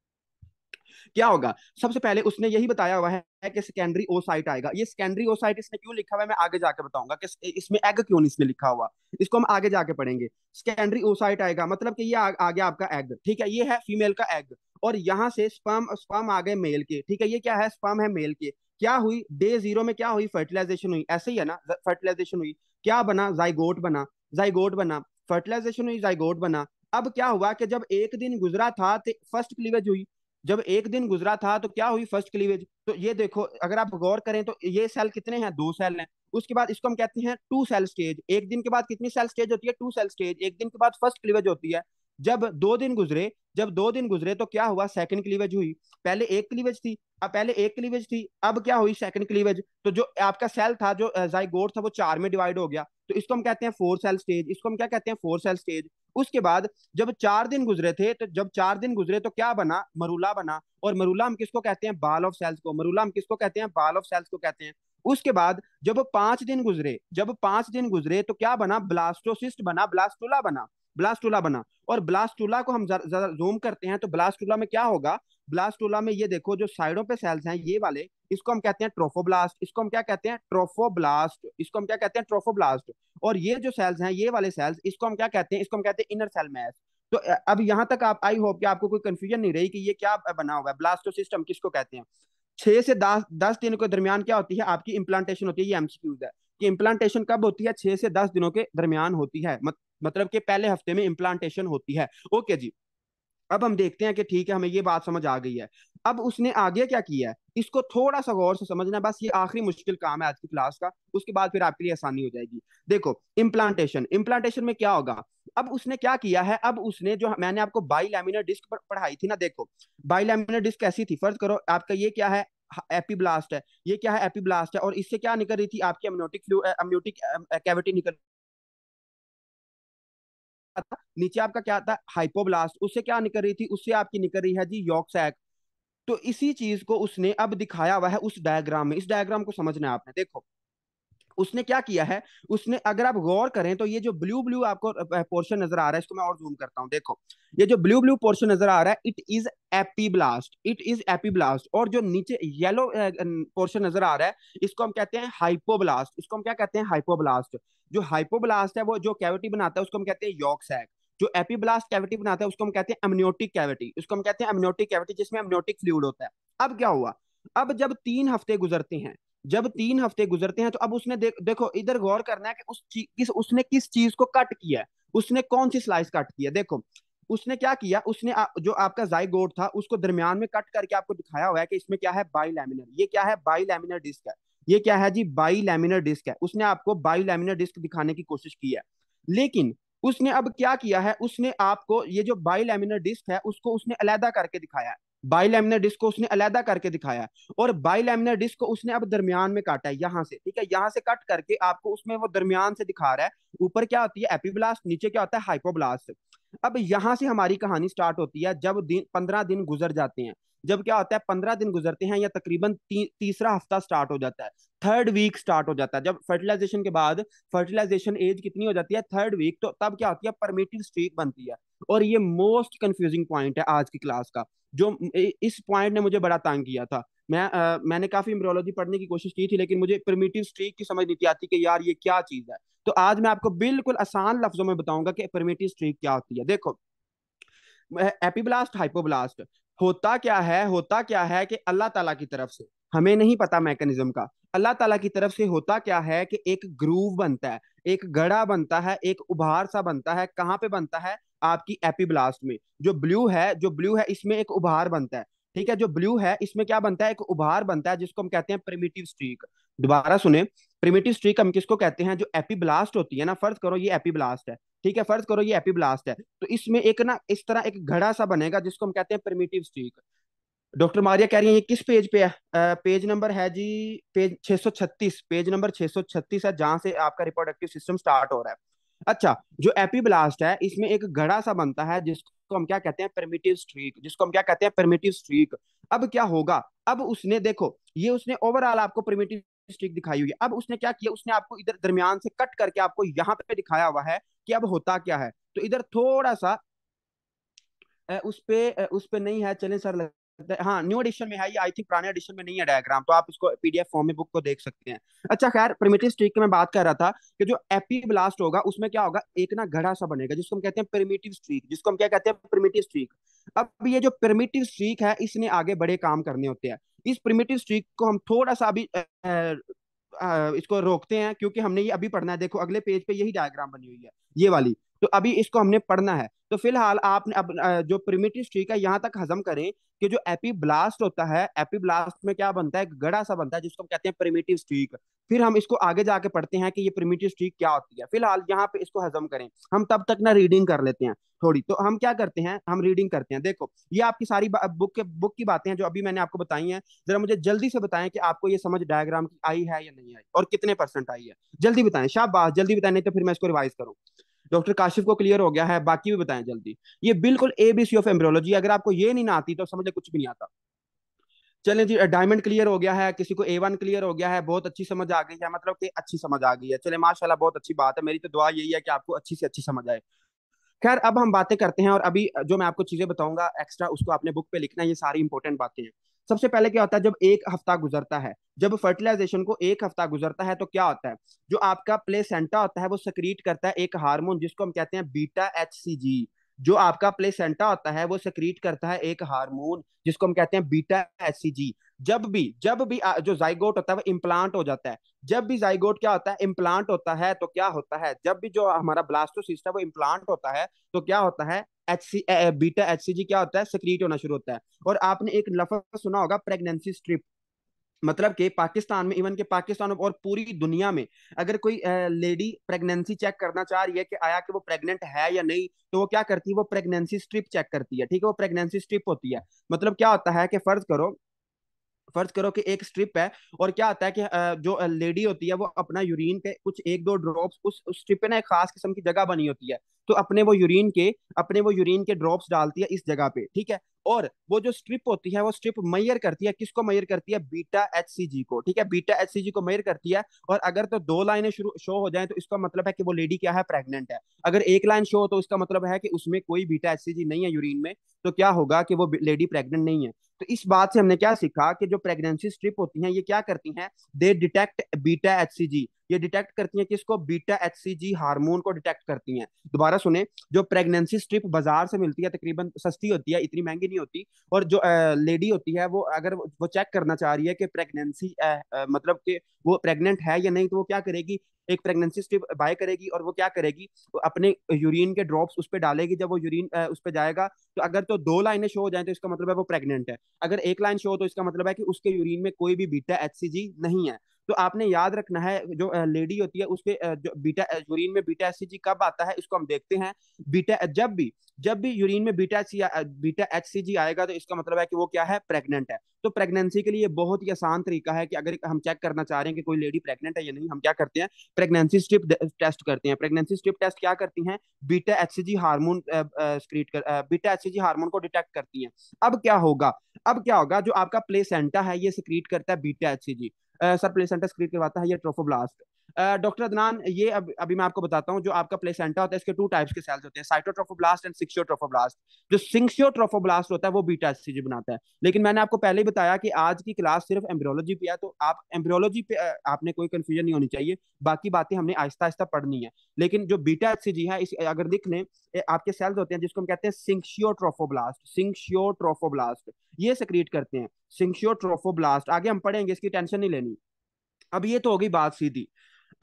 क्या होगा सबसे पहले उसने यही बताया हुआ है कि सेकेंडरी ओसाइट आएगा ये सेकेंडरी ओसाइट इसने क्यों लिखा हुआ है मैं आगे जाके बताऊंगा कि इसमें एग क्यों नहीं इसने लिखा हुआ इसको हम आगे जाके पढ़ेंगे सेकेंडरी ओसाइट आएगा मतलब कि ये आ, आ गया आपका एग ठीक है ये है फीमेल का एग और यहाँ से स्पर्म स्पर्म आ गए मेल के ठीक है ये क्या है स्पर्म है मेल के क्या हुई डे जीरो में क्या हुई फर्टिलाइजेशन हुई ऐसे ही है ना फर्टिलाइजेशन हुई क्या बना जाइगोट बना जाइगोट बना फर्टिलाइजेशन हुई जाइगोट बना अब क्या हुआ कि जब एक दिन गुजरा था फर्स्ट क्लीवेज हुई जब एक दिन गुजरा था तो क्या हुई फर्स्ट क्लीवेज तो ये देखो अगर आप गौर करें तो ये सेल कितने हैं दो सेल हैं उसके बाद इसको हम कहते हैं टू सेल स्टेज एक दिन के बाद कितनी सेल स्टेज होती है टू सेल स्टेज एक दिन के बाद फर्स्ट क्लीवेज होती है जब दो दिन गुजरे जब दो दिन गुजरे तो क्या हुआ सेकंड क्लीवेज हुई पहले एक क्लीवेज थी अब पहले एक क्लीवेज थी अब क्या हुई सेकंड क्लीवेज तो जो आपका सेल था जो जाइगोट था वो चार में डिवाइड हो गया तो इसको हम कहते हैं फोर सेल स्टेज इसको हम क्या कहते हैं फोर सेल स्टेज उसके बाद जब चार दिन गुजरे थे तो जब चार दिन गुजरे तो क्या बना मरूला बना और मरूला हम किसको कहते हैं बाल ऑफ सेल्स को मरूला हम किसको कहते हैं बाल ऑफ सेल्स को कहते हैं उसके बाद जब पांच दिन गुजरे जब पांच दिन गुजरे तो क्या बना ब्लास्टोसिस्ट बना ब्लास्टोला बना ब्लास्टूला बना और ब्लास्टूला को हम जरा जूम करते हैं तो ब्लास्टूला में क्या होगा ब्लास्टूला में ये देखो जो साइडों पे सेल्स हैं ये वाले इसको हम कहते हैं ट्रोफोब्लास्ट इसको हम क्या कहते हैं ट्रोफोब्लास्ट इसको हम क्या कहते हैं ट्रोफोब्लास्ट और ये जो सेल्स हैं ये वाले सेल्स इसको हम क्या कहते हैं इसको हम कहते हैं इनर सेल मैस तो अब यहाँ तक आप आई होप कि आपको कोई कंफ्यूजन नहीं रही कि ये क्या बना हुआ है ब्लास्टो सिस्टम किसको कहते हैं छह से दस दस दिनों के दरमियान क्या होती है आपकी इम्प्लांटेशन होती है ये एमसीक्यूज है कि इम्प्लांटेशन कब होती है छह से दस दिनों के दरमियान होती है मत, मतलब कि पहले हफ्ते में इम्प्लांटेशन होती है ओके जी अब हम देखते हैं कि ठीक है हमें ये बात समझ आ गई है अब उसने आगे क्या किया है इसको थोड़ा सा गौर से समझना बस ये आखिरी मुश्किल काम है आज की क्लास का उसके बाद फिर आपके लिए आसानी हो जाएगी देखो इम्प्लांटेशन इम्प्लांटेशन में क्या होगा अब उसने क्या किया है अब उसने जो मैंने आपको बाईलैमिनर डिस्क पर पढ़ाई थी ना देखो बाईलैमिनर डिस्क कैसी थी फर्ज करो आपका ये क्या है एपीब्लास्ट है ये क्या है एपीब्लास्ट है और इससे क्या निकल रही थी आपकी एम्योटिक फ्लू एम्योटिक कैविटी निकल नीचे आपका क्या आता है हाइपोब्लास्ट उससे क्या निकल रही थी उससे आपकी निकल रही है जी यॉक सैक तो इसी चीज को उसने अब दिखाया हुआ है उस डायग्राम में इस डायग्राम को समझना है आपने देखो उसने क्या किया है उसने अगर आप गौर करें तो ये जो ब्लू ब्लू आपको पोर्शन नजर आ रहा है इसको मैं और जूम करता हूं देखो ये जो ब्लू ब्लू पोर्शन नजर आ रहा है it is epiblast it is epiblast और जो नीचे येलो पोर्शन नजर आ रहा है इसको हम कहते हैं हाइपोब्लास्ट इसको हम क्या कहते हैं हाइपोब्लास्ट जो हाइपोब्लास्ट है वो जो कैविटी बनाता है उसको हम कहते हैं यॉक सैक जो एपीब्लास्ट कैविटी बनाता है उसको हम कहते हैं एमनियोटिक कैविटी उसको हम कहते हैं एमनियोटिक कैविटी जिसमें एमनियोटिक फ्लूड होता है अब क्या हुआ अब जब तीन हफ्ते गुजरते हैं जब तीन हफ्ते गुजरते हैं तो अब उसने देख, देखो इधर गौर करना है कि उस किस उसने किस चीज को कट किया है उसने कौन सी स्लाइस कट किया देखो उसने क्या किया उसने आ, जो आपका जाइगोड था उसको दरमियान में कट करके आपको दिखाया हुआ है कि इसमें क्या है बाईलैमिनर ये क्या है बाईलैमिनर डिस्क है ये क्या है जी बाईलैमिनर डिस्क है उसने आपको बाईलैमिनर डिस्क दिखाने की कोशिश की है लेकिन उसने अब क्या किया है उसने आपको ये जो बाइलेमिनर डिस्क है उसको उसने अलहदा करके दिखाया है डिस्क को उसने अलहदा करके दिखाया और बाइलेमिनर डिस्क को उसने अब दरमियान में काटा है यहाँ से ठीक है यहाँ से कट करके आपको उसमें वो दरमियान से दिखा रहा है ऊपर क्या होती है एपीब्लास्ट नीचे क्या होता है हाइपोब्लास्ट अब यहाँ से हमारी कहानी स्टार्ट होती है जब दिन पंद्रह दिन गुजर जाते हैं जब क्या होता है पंद्रह दिन गुजरते हैं या तकरीबन ती, तीसरा हफ्ता स्टार्ट हो जाता है थर्ड वीक स्टार्ट हो जाता है जब फर्टिलाइजेशन के बाद फर्टिलाइजेशन एज कितनी हो जाती है थर्ड वीक तो तब क्या होती है परमिटिव स्ट्रीक बनती है और ये मोस्ट कंफ्यूजिंग पॉइंट है आज की क्लास का जो इस पॉइंट ने मुझे बड़ा तंग किया था मैं आ, मैंने काफी इम्ब्रोलॉजी पढ़ने की कोशिश की थी लेकिन मुझे प्रिमिटिव स्ट्रीक की समझ नहीं थी आती कि यार ये क्या चीज है तो आज मैं आपको बिल्कुल आसान लफ्जों में बताऊंगा कि प्रिमेटिव स्ट्रीक क्या होती है देखो एपीब्लास्ट हाइपोब्लास्ट होता क्या है होता क्या है कि अल्लाह ताला की तरफ से हमें नहीं पता मैकेनिज्म का अल्लाह ताला की तरफ से होता क्या है कि एक ग्रूव बनता है एक गड़ा बनता है एक उभार सा बनता है कहाँ पे बनता है आपकी एपीब्लास्ट में जो ब्लू है जो ब्लू है इसमें एक उभार बनता है ठीक है जो ब्लू है इसमें क्या बनता है एक उभार बनता है जिसको हम कहते हैं प्रिमिटिव स्ट्रीक दोबारा सुने प्रिमिटिव स्ट्रीक हम किसको कहते हैं जो एपीब्लास्ट होती है ना फर्ज करो ये एपीब्लास्ट है ठीक है फर्ज करो ये एपी ब्लास्ट है तो इसमें एक ना इस तरह एक घड़ा सा बनेगा जिसको हम कहते हैं प्रिमेटिव स्ट्रीक डॉक्टर मारिया कह रही है ये किस पेज पे है आ, पेज नंबर है जी पेज 636 पेज नंबर 636 है जहां से आपका रिप्रोडक्टिव सिस्टम स्टार्ट हो रहा है अच्छा जो एपी ब्लास्ट है इसमें एक घड़ा सा बनता है जिसको हम क्या कहते हैं प्रिमेटिव स्ट्रीक जिसको हम क्या कहते हैं प्रिमेटिव स्ट्रीक अब क्या होगा अब उसने देखो ये उसने ओवरऑल आपको प्रिमेटिव स्टिक दिखाई हुई है अब उसने क्या किया उसने आपको इधर दरमियान से कट करके आपको यहाँ पे दिखाया हुआ है कि अब होता क्या है तो इधर थोड़ा सा उस पे उस पे नहीं है चलें सर हाँ न्यू एडिशन में है ये आई थिंक पुराने एडिशन में नहीं है डायग्राम तो आप इसको पीडीएफ फॉर्म में बुक को देख सकते हैं अच्छा खैर प्रिमिटिव स्ट्रीक की मैं बात कर रहा था कि जो एपी ब्लास्ट होगा उसमें क्या होगा एक ना घड़ा सा बनेगा जिसको हम कहते हैं प्रिमिटिव स्ट्रीक जिसको हम क्या कहते हैं प्रिमिटिव स्ट्रीक अब ये जो प्रिमिटिव स्ट्रीक है इसने आगे बड़े काम करने होते हैं इस प्रिमिटिव स्ट्रीक को हम थोड़ा सा अभी इसको रोकते हैं क्योंकि हमने ये अभी पढ़ना है देखो अगले पेज पे यही डायग्राम बनी हुई है ये वाली तो अभी इसको हमने पढ़ना है तो फिलहाल आपने अब जो प्रिमिटिव स्ट्रीक है यहाँ तक हजम करें कि जो एपी ब्लास्ट होता है एपी ब्लास्ट में क्या बनता है गड़ा सा बनता है जिसको हम कहते हैं प्रिमिटिव स्ट्रीक फिर हम इसको आगे जाके पढ़ते हैं कि ये प्रिमिटिव स्ट्रीक क्या होती है फिलहाल यहाँ पे इसको हजम करें हम तब तक ना रीडिंग कर लेते हैं थोड़ी तो हम क्या करते हैं हम रीडिंग करते हैं देखो ये आपकी सारी बुक के बुक की बातें हैं जो अभी मैंने आपको बताई हैं जरा मुझे जल्दी से बताएं कि आपको ये समझ डायग्राम की आई है या नहीं आई और कितने परसेंट आई है जल्दी बताएं शाबाश जल्दी बताएं नहीं तो फिर मैं इसको रिवाइज करूँ डॉक्टर काशिफ को क्लियर हो गया है बाकी भी बताएं जल्दी ये बिल्कुल एबीसी ऑफ एम्ब्रोलॉजी अगर आपको ये नहीं ना आती तो समझ कुछ भी नहीं आता चलें जी डायमंड क्लियर हो गया है किसी को ए वन क्लियर हो गया है बहुत अच्छी समझ आ गई है मतलब कि अच्छी समझ आ गई है चले माशाल्लाह बहुत अच्छी बात है मेरी तो दुआ यही है कि आपको अच्छी से अच्छी समझ आए खैर अब हम बातें करते हैं और अभी जो मैं आपको चीजें बताऊंगा एक्स्ट्रा उसको आपने बुक पे लिखना ये सारी इंपॉर्टेंट बातें हैं सबसे पहले क्या होता है जब एक हफ्ता गुजरता है जब फर्टिलाइजेशन को एक हफ्ता गुजरता है तो क्या होता है जो आपका प्लेसेंटा होता है वो सक्रीट करता है एक हार्मोन जिसको हम कहते हैं बीटा एच जो आपका प्लेसेंटा होता है वो सक्रीट करता है एक हार्मोन जिसको हम कहते हैं बीटा एच जब भी जब भी जो जाइगोट होता है वो इम्प्लांट हो जाता है जब भी जाइगोट क्या होता है इम्प्लांट होता है तो क्या होता है जब भी जो हमारा ब्लास्टोसिस्ट है वो इम्प्लांट होता है तो क्या होता है H C beta H C G क्या होता है सिक्रीट होना शुरू होता है और आपने एक लफ्ज सुना होगा प्रेगनेंसी स्ट्रिप मतलब कि पाकिस्तान में इवन के पाकिस्तान और पूरी दुनिया में अगर कोई लेडी प्रेगनेंसी चेक करना चाह रही है कि आया कि वो प्रेग्नेंट है या नहीं तो वो क्या करती है वो प्रेगनेंसी स्ट्रिप चेक करती है ठीक है वो प्रेगनेंसी स्ट्रिप होती है मतलब क्या होता है कि फर्ज करो फर्ज करो कि एक स्ट्रिप है और क्या आता है कि जो लेडी होती है वो अपना यूरिन के कुछ एक दो ड्रॉप्स उस, उस स्ट्रिप पे ना एक खास किस्म की जगह बनी होती है तो अपने वो यूरिन के अपने वो यूरिन के ड्रॉप्स डालती है इस जगह पे ठीक है और वो जो स्ट्रिप होती है वो स्ट्रिप मैयर करती है किसको मैयर करती है बीटा एच को ठीक है बीटा एच को मैयर करती है और अगर तो दो लाइनें शुरू शो हो जाए तो इसका मतलब है कि वो लेडी क्या है प्रेग्नेंट है अगर एक लाइन शो हो तो इसका मतलब है कि उसमें कोई बीटा एच नहीं है यूरिन में तो क्या होगा कि वो लेडी प्रेगनेंट नहीं है तो इस बात से हमने क्या सीखा कि जो प्रेगनेंसी स्ट्रिप होती है ये क्या करती है दे डिटेक्ट बीटा एच ये डिटेक्ट करती हैं किसको beta H C G hormone को डिटेक्ट करती हैं दोबारा सुने जो प्रेगनेंसी स्ट्रिप बाजार से मिलती है तकरीबन सस्ती होती है इतनी महंगी नहीं होती और जो लेडी होती है वो अगर वो चेक करना चाह रही है कि प्रेगनेंसी मतलब कि वो प्रेगनेंट है या नहीं तो वो क्या करेगी एक प्रेगनेंसी स्ट्रिप बाय करेगी और वो क्या करेगी वो अपने यूरिन के ड्रॉप्स उस पर डालेगी जब वो यूरिन उस पर जाएगा तो अगर तो दो लाइनें शो हो जाए तो इसका मतलब है वो प्रेगनेंट है अगर एक लाइन शो हो तो इसका मतलब है कि उसके यूरिन में कोई भी बीटा एच नहीं है तो आपने याद रखना है जो लेडी होती है उसके जो बीटा यूरिन में बीटा एच कब आता है इसको हम देखते हैं बीटा जब भी जब भी यूरिन में बीटा एच बीटा एच आएगा तो इसका मतलब है कि वो क्या है प्रेग्नेंट है तो प्रेगनेंसी के लिए बहुत ही आसान तरीका है कि अगर हम चेक करना चाह रहे हैं कि कोई लेडी प्रेग्नेंट है या नहीं हम क्या करते हैं प्रेगनेंसी स्ट्रिप टेस्ट करते हैं प्रेगनेंसी स्ट्रिप टेस्ट क्या करती है बीटा एचसीजी हार्मोन स्क्रीट कर बीटा एचसीजी हारमोन को डिटेक्ट करती है अब क्या होगा अब क्या होगा जो आपका प्लेसेंटा है ये सिक्रीट करता है बीटा एच सी जी सर सरप्लेसेंटस क्रिएट करवाता है ये ट्रोफोब्लास्ट डॉक्टर अदनान ये अब अभी मैं आपको बताता हूँ जो आपका प्लेसेंटा होता है इसके टू टाइप्स के सेल्स होते हैं साइटोट्रोफोब्लास्ट एंड सिक्सियोट्रोफोब्लास्ट जो सिंक्सियोट्रोफोब्लास्ट होता है वो बीटा एससीजी बनाता है लेकिन मैंने आपको पहले ही बताया कि आज की क्लास सिर्फ एम्ब्रियोलॉजी पे है तो आप एम्ब्रियोलॉजी पे आपने कोई कंफ्यूजन नहीं होनी चाहिए बाकी बातें हमने आहिस्ता आहिस्ता पढ़नी है लेकिन जो बीटा एससीजी है इस अगर दिख लें आपके सेल्स होते हैं जिसको हम कहते हैं सिंक्सियोट्रोफोब्लास्ट सिंक्सियोट्रोफोब्लास्ट ये सक्रिएट करते हैं सिंक्सियोट्रोफोब्लास्ट आगे हम पढ़ेंगे इसकी टेंशन नहीं लेनी अब ये तो होगी बात सीधी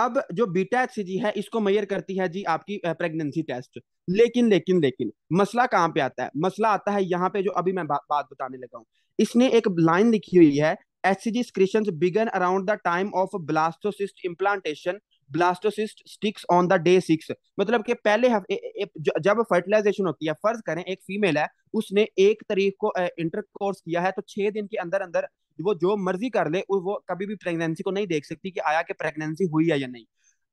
अब जो बीटा जी है इसको मैयर करती है जी आपकी प्रेगनेंसी टेस्ट लेकिन लेकिन लेकिन मसला कहाँ पे आता है मसला आता है यहाँ पे जो अभी मैं बा, बात बताने लगा हूँ इसने एक लाइन लिखी हुई है H C G secretions begin around the time of blastocyst implantation blastocyst sticks on the day six मतलब कि पहले हफ, ए, ए, जब फर्टिलाइजेशन होती है फर्ज करें एक फीमेल है उसने एक तारीख को इंटरकोर्स किया है तो छह दिन के अंदर अंदर वो जो मर्जी कर ले वो कभी भी प्रेगनेंसी को नहीं देख सकती कि आया के प्रेगनेंसी हुई है या नहीं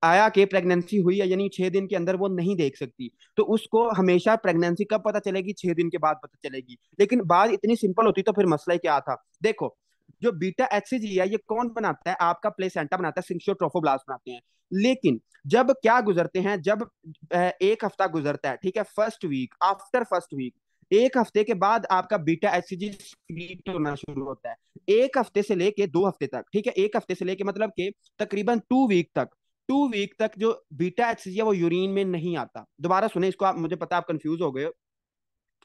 आया के प्रेगनेंसी हुई है यानी छह दिन के अंदर वो नहीं देख सकती तो उसको हमेशा प्रेगनेंसी कब पता चलेगी छह दिन के बाद पता चलेगी लेकिन बात इतनी सिंपल होती तो फिर मसला ही क्या था देखो जो बीटा एच है ये कौन बनाता है आपका प्लेसेंटा बनाता है सिंक्शोट्रोफोब्लास्ट बनाते हैं लेकिन जब क्या गुजरते हैं जब एक हफ्ता गुजरता है ठीक है first week after first week एक हफ्ते के बाद आपका बीटा सी सीक्रेट होना शुरू होता है एक हफ्ते से लेके दो हफ्ते तक ठीक है एक हफ्ते से लेके मतलब के तकरीबन टू वीक तक टू वीक तक जो बीटा एच है वो यूरिन में नहीं आता दोबारा सुने इसको आप मुझे पता आप कंफ्यूज हो गए हो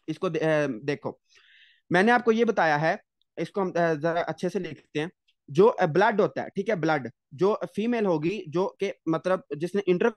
इसको दे, देखो मैंने आपको ये बताया है इसको हम जरा अच्छे से लिखते हैं जो ब्लड होता है ठीक है ब्लड जो फीमेल होगी जो के मतलब जिसने इंटर